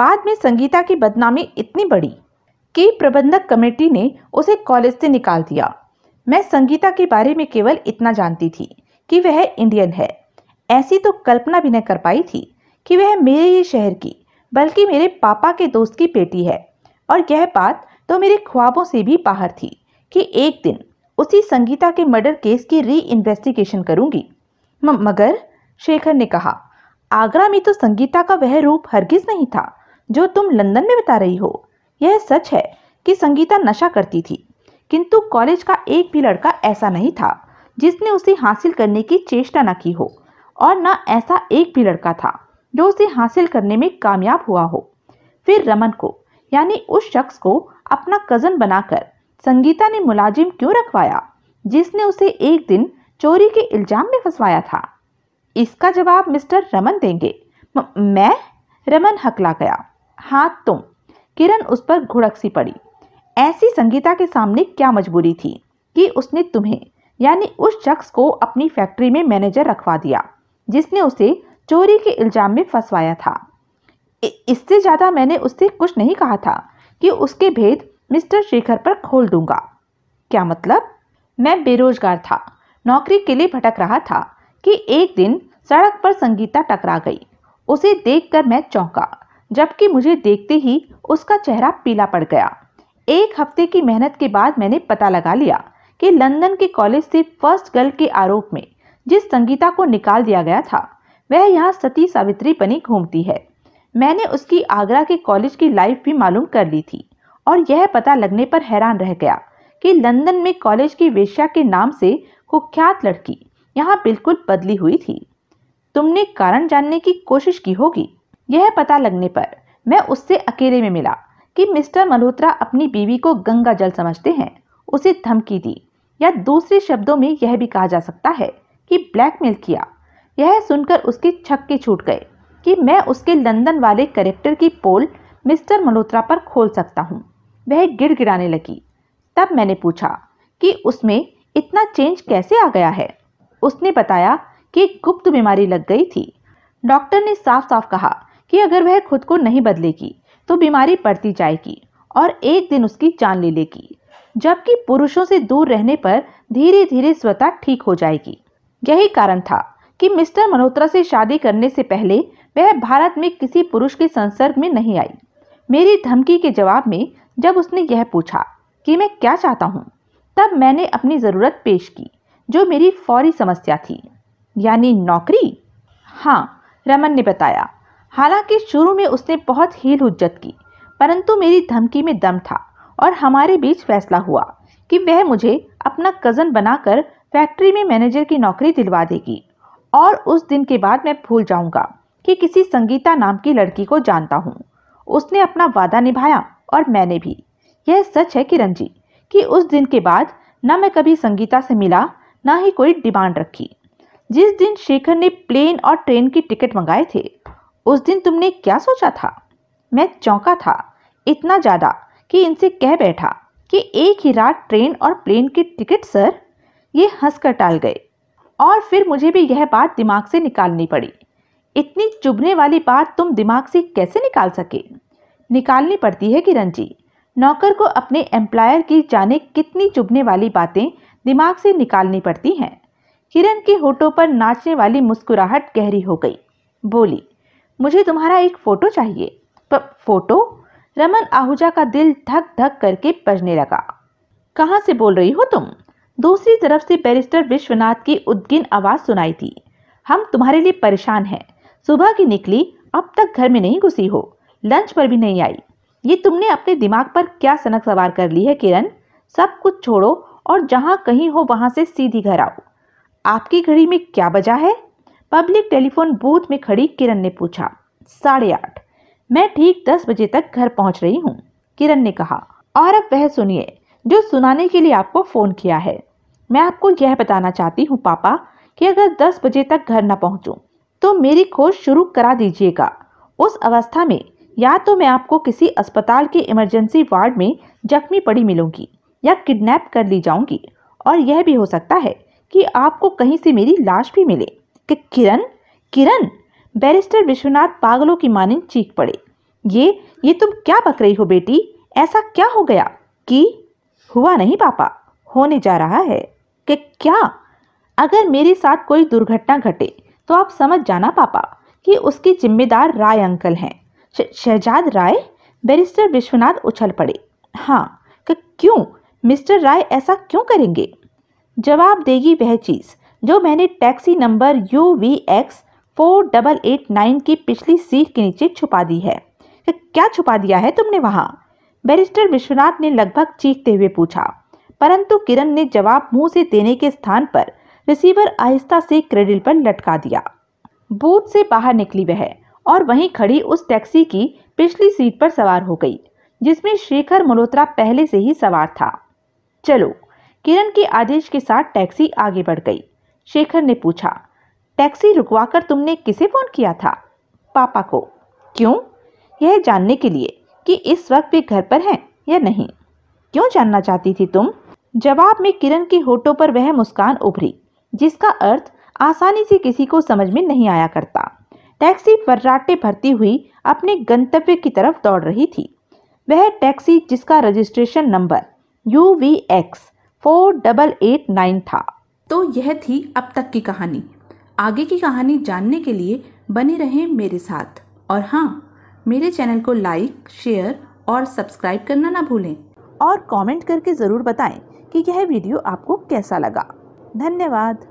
बाद में संगीता की बदनामी इतनी बड़ी कि प्रबंधक कमेटी ने उसे कॉलेज से निकाल दिया मैं संगीता के बारे में केवल इतना जानती थी कि वह इंडियन है ऐसी तो कल्पना भी न कर पाई थी कि वह मेरे ही शहर की बल्कि मेरे पापा के दोस्त की बेटी है और यह बात तो मेरे ख्वाबों से भी बाहर थी कि एक दिन उसी संगीता के मर्डर केस की री इन्वेस्टिगेशन करूंगी मगर शेखर ने कहा आगरा में तो संगीता का वह रूप हरगिज नहीं था जो तुम लंदन में बता रही हो यह सच है कि संगीता नशा करती थी किंतु कॉलेज का एक भी लड़का ऐसा नहीं था जिसने उसे हासिल करने की चेष्टा न की हो और न ऐसा एक भी लड़का था जो उसे हासिल करने में कामयाब हुआ हो फिर रमन को यानी उस शख्स को अपना कज़न बनाकर संगीता ने मुलाजिम क्यों रखवाया जिसने उसे एक दिन चोरी के इल्जाम में फंसवाया था इसका जवाब मिस्टर रमन देंगे म, मैं रमन हकला गया हाँ तुम किरण उस पर घुड़क सी पड़ी ऐसी संगीता के सामने क्या मजबूरी थी कि उसने तुम्हें यानी उस शख्स को अपनी फैक्ट्री में मैनेजर रखवा दिया जिसने उसे चोरी के इल्ज़ाम में फंसवाया था इससे ज़्यादा मैंने उससे कुछ नहीं कहा था कि उसके भेद मिस्टर शेखर पर खोल दूंगा क्या मतलब मैं बेरोजगार था नौकरी के लिए भटक रहा था कि एक दिन सड़क पर संगीता टकरा गई उसे देखकर मैं चौंका जबकि मुझे देखते ही उसका चेहरा पीला पड़ गया एक हफ्ते की मेहनत के बाद मैंने पता लगा लिया कि लंदन के कॉलेज से फर्स्ट गर्ल के आरोप में जिस संगीता को निकाल दिया गया था वह यहाँ सती सावित्री बनी घूमती है मैंने उसकी आगरा के कॉलेज की लाइफ भी मालूम कर ली थी और यह पता लगने पर हैरान रह गया कि लंदन में कॉलेज की वेश्या के नाम से कुख्यात लड़की यहाँ बिल्कुल बदली हुई थी तुमने कारण जानने की कोशिश की होगी यह पता लगने पर मैं उससे अकेले में मिला कि मिस्टर मल्होत्रा अपनी बीवी को गंगा जल समझते हैं उसे धमकी दी या दूसरे शब्दों में यह भी कहा जा सकता है कि ब्लैकमेल किया यह सुनकर उसके छक्के छूट गए कि मैं उसके लंदन वाले करेक्टर की पोल मिस्टर मल्होत्रा पर खोल सकता हूँ वह गिड़गिड़ाने लगी तब मैंने पूछा कि उसमें इतना चेंज कैसे आ गया है उसने बताया कि गुप्त बीमारी लग गई थी डॉक्टर ने साफ साफ कहा कि अगर वह खुद को नहीं बदलेगी तो बीमारी पड़ती जाएगी और एक दिन उसकी जान ले लेगी जबकि पुरुषों से दूर रहने पर धीरे धीरे स्वतः ठीक हो जाएगी यही कारण था कि मिस्टर मल्होत्रा से शादी करने से पहले वह भारत में किसी पुरुष के संसर्ग में नहीं आई मेरी धमकी के जवाब में जब उसने यह पूछा कि मैं क्या चाहता हूँ तब मैंने अपनी ज़रूरत पेश की जो मेरी फौरी समस्या थी यानी नौकरी हाँ रमन ने बताया हालांकि शुरू में उसने बहुत ही हुज्जत की परंतु मेरी धमकी में दम था और हमारे बीच फैसला हुआ कि वह मुझे अपना कज़न बनाकर फैक्ट्री में मैनेजर की नौकरी दिलवा देगी और उस दिन के बाद मैं भूल जाऊंगा कि किसी संगीता नाम की लड़की को जानता हूँ उसने अपना वादा निभाया और मैंने भी यह सच है किरण जी कि उस दिन के बाद ना मैं कभी संगीता से मिला ना ही कोई डिमांड रखी जिस दिन शेखर ने प्लेन और ट्रेन की टिकट मंगाए थे उस दिन तुमने क्या सोचा था मैं चौंका था इतना ज़्यादा कि इनसे कह बैठा कि एक ही रात ट्रेन और प्लेन की टिकट सर ये हंसकर टाल गए और फिर मुझे भी यह बात दिमाग से निकालनी पड़ी इतनी चुभने वाली बात तुम दिमाग से कैसे निकाल सके निकालनी पड़ती है किरण जी नौकर को अपने एम्प्लॉयर की जाने कितनी चुभने वाली बातें दिमाग से निकालनी पड़ती हैं किरण के होठों पर नाचने वाली मुस्कुराहट गहरी हो गई बोली मुझे तुम्हारा एक फ़ोटो चाहिए प, फोटो रमन आहूजा का दिल धक धक करके बजने लगा कहाँ से बोल रही हो तुम दूसरी तरफ से बैरिस्टर विश्वनाथ की उद्गिन आवाज़ सुनाई थी हम तुम्हारे लिए परेशान हैं सुबह की निकली अब तक घर में नहीं घुसी हो लंच पर भी नहीं आई ये तुमने अपने दिमाग पर क्या सनक सवार कर ली है किरण सब कुछ छोड़ो और जहाँ कहीं हो वहाँ से सीधी घर आओ आपकी घड़ी में क्या बजा है पब्लिक टेलीफोन बूथ में खड़ी किरण ने पूछा साढ़े आठ मैं ठीक दस बजे तक घर पहुँच रही हूँ किरण ने कहा और अब वह सुनिए जो सुनाने के लिए आपको फ़ोन किया है मैं आपको यह बताना चाहती हूँ पापा कि अगर दस बजे तक घर न पहुँचूँ तो मेरी खोज शुरू करा दीजिएगा उस अवस्था में या तो मैं आपको किसी अस्पताल के इमरजेंसी वार्ड में जख्मी पड़ी मिलूंगी या किडनैप कर ली जाऊंगी और यह भी हो सकता है कि आपको कहीं से मेरी लाश भी मिले कि किरण किरण बैरिस्टर विश्वनाथ पागलों की मानिंद चीख पड़े ये ये तुम क्या बक रही हो बेटी ऐसा क्या हो गया कि हुआ नहीं पापा होने जा रहा है कि क्या अगर मेरे साथ कोई दुर्घटना घटे तो आप समझ जाना पापा कि उसके जिम्मेदार राय अंकल हैं शहजाद राय बैरिस्टर विश्वनाथ उछल पड़े हाँ क्यों मिस्टर राय ऐसा क्यों करेंगे जवाब देगी वह चीज़ जो मैंने taxi number U V X four double eight nine की पिछली सीट के नीचे छुपा दी है क्या छुपा दिया है तुमने वहाँ बैरिस्टर विश्वनाथ ने लगभग चीखते हुए पूछा परंतु किरण ने जवाब मुंह से देने के स्थान पर रिसीवर आहिस्ता से क्रेडिल पर लटका दिया बूथ से बाहर निकली वह और वहीं खड़ी उस टैक्सी की पिछली सीट पर सवार हो गई जिसमें शेखर मल्होत्रा पहले से ही सवार था चलो किरण के आदेश के साथ टैक्सी आगे बढ़ गई शेखर ने पूछा टैक्सी रुकवाकर तुमने किसे फ़ोन किया था पापा को क्यों यह जानने के लिए कि इस वक्त वे घर पर हैं या नहीं क्यों जानना चाहती थी तुम जवाब में किरण के होठों पर वह मुस्कान उभरी जिसका अर्थ आसानी से किसी को समझ में नहीं आया करता टैक्सी वर्राटे भरती हुई अपने गंतव्य की तरफ दौड़ रही थी वह टैक्सी जिसका registration number U V X four double eight nine था तो यह थी अब तक की कहानी आगे की कहानी जानने के लिए बने रहें मेरे साथ और हाँ मेरे चैनल को लाइक शेयर और सब्सक्राइब करना ना भूलें और कमेंट करके ज़रूर बताएं कि यह वीडियो आपको कैसा लगा धन्यवाद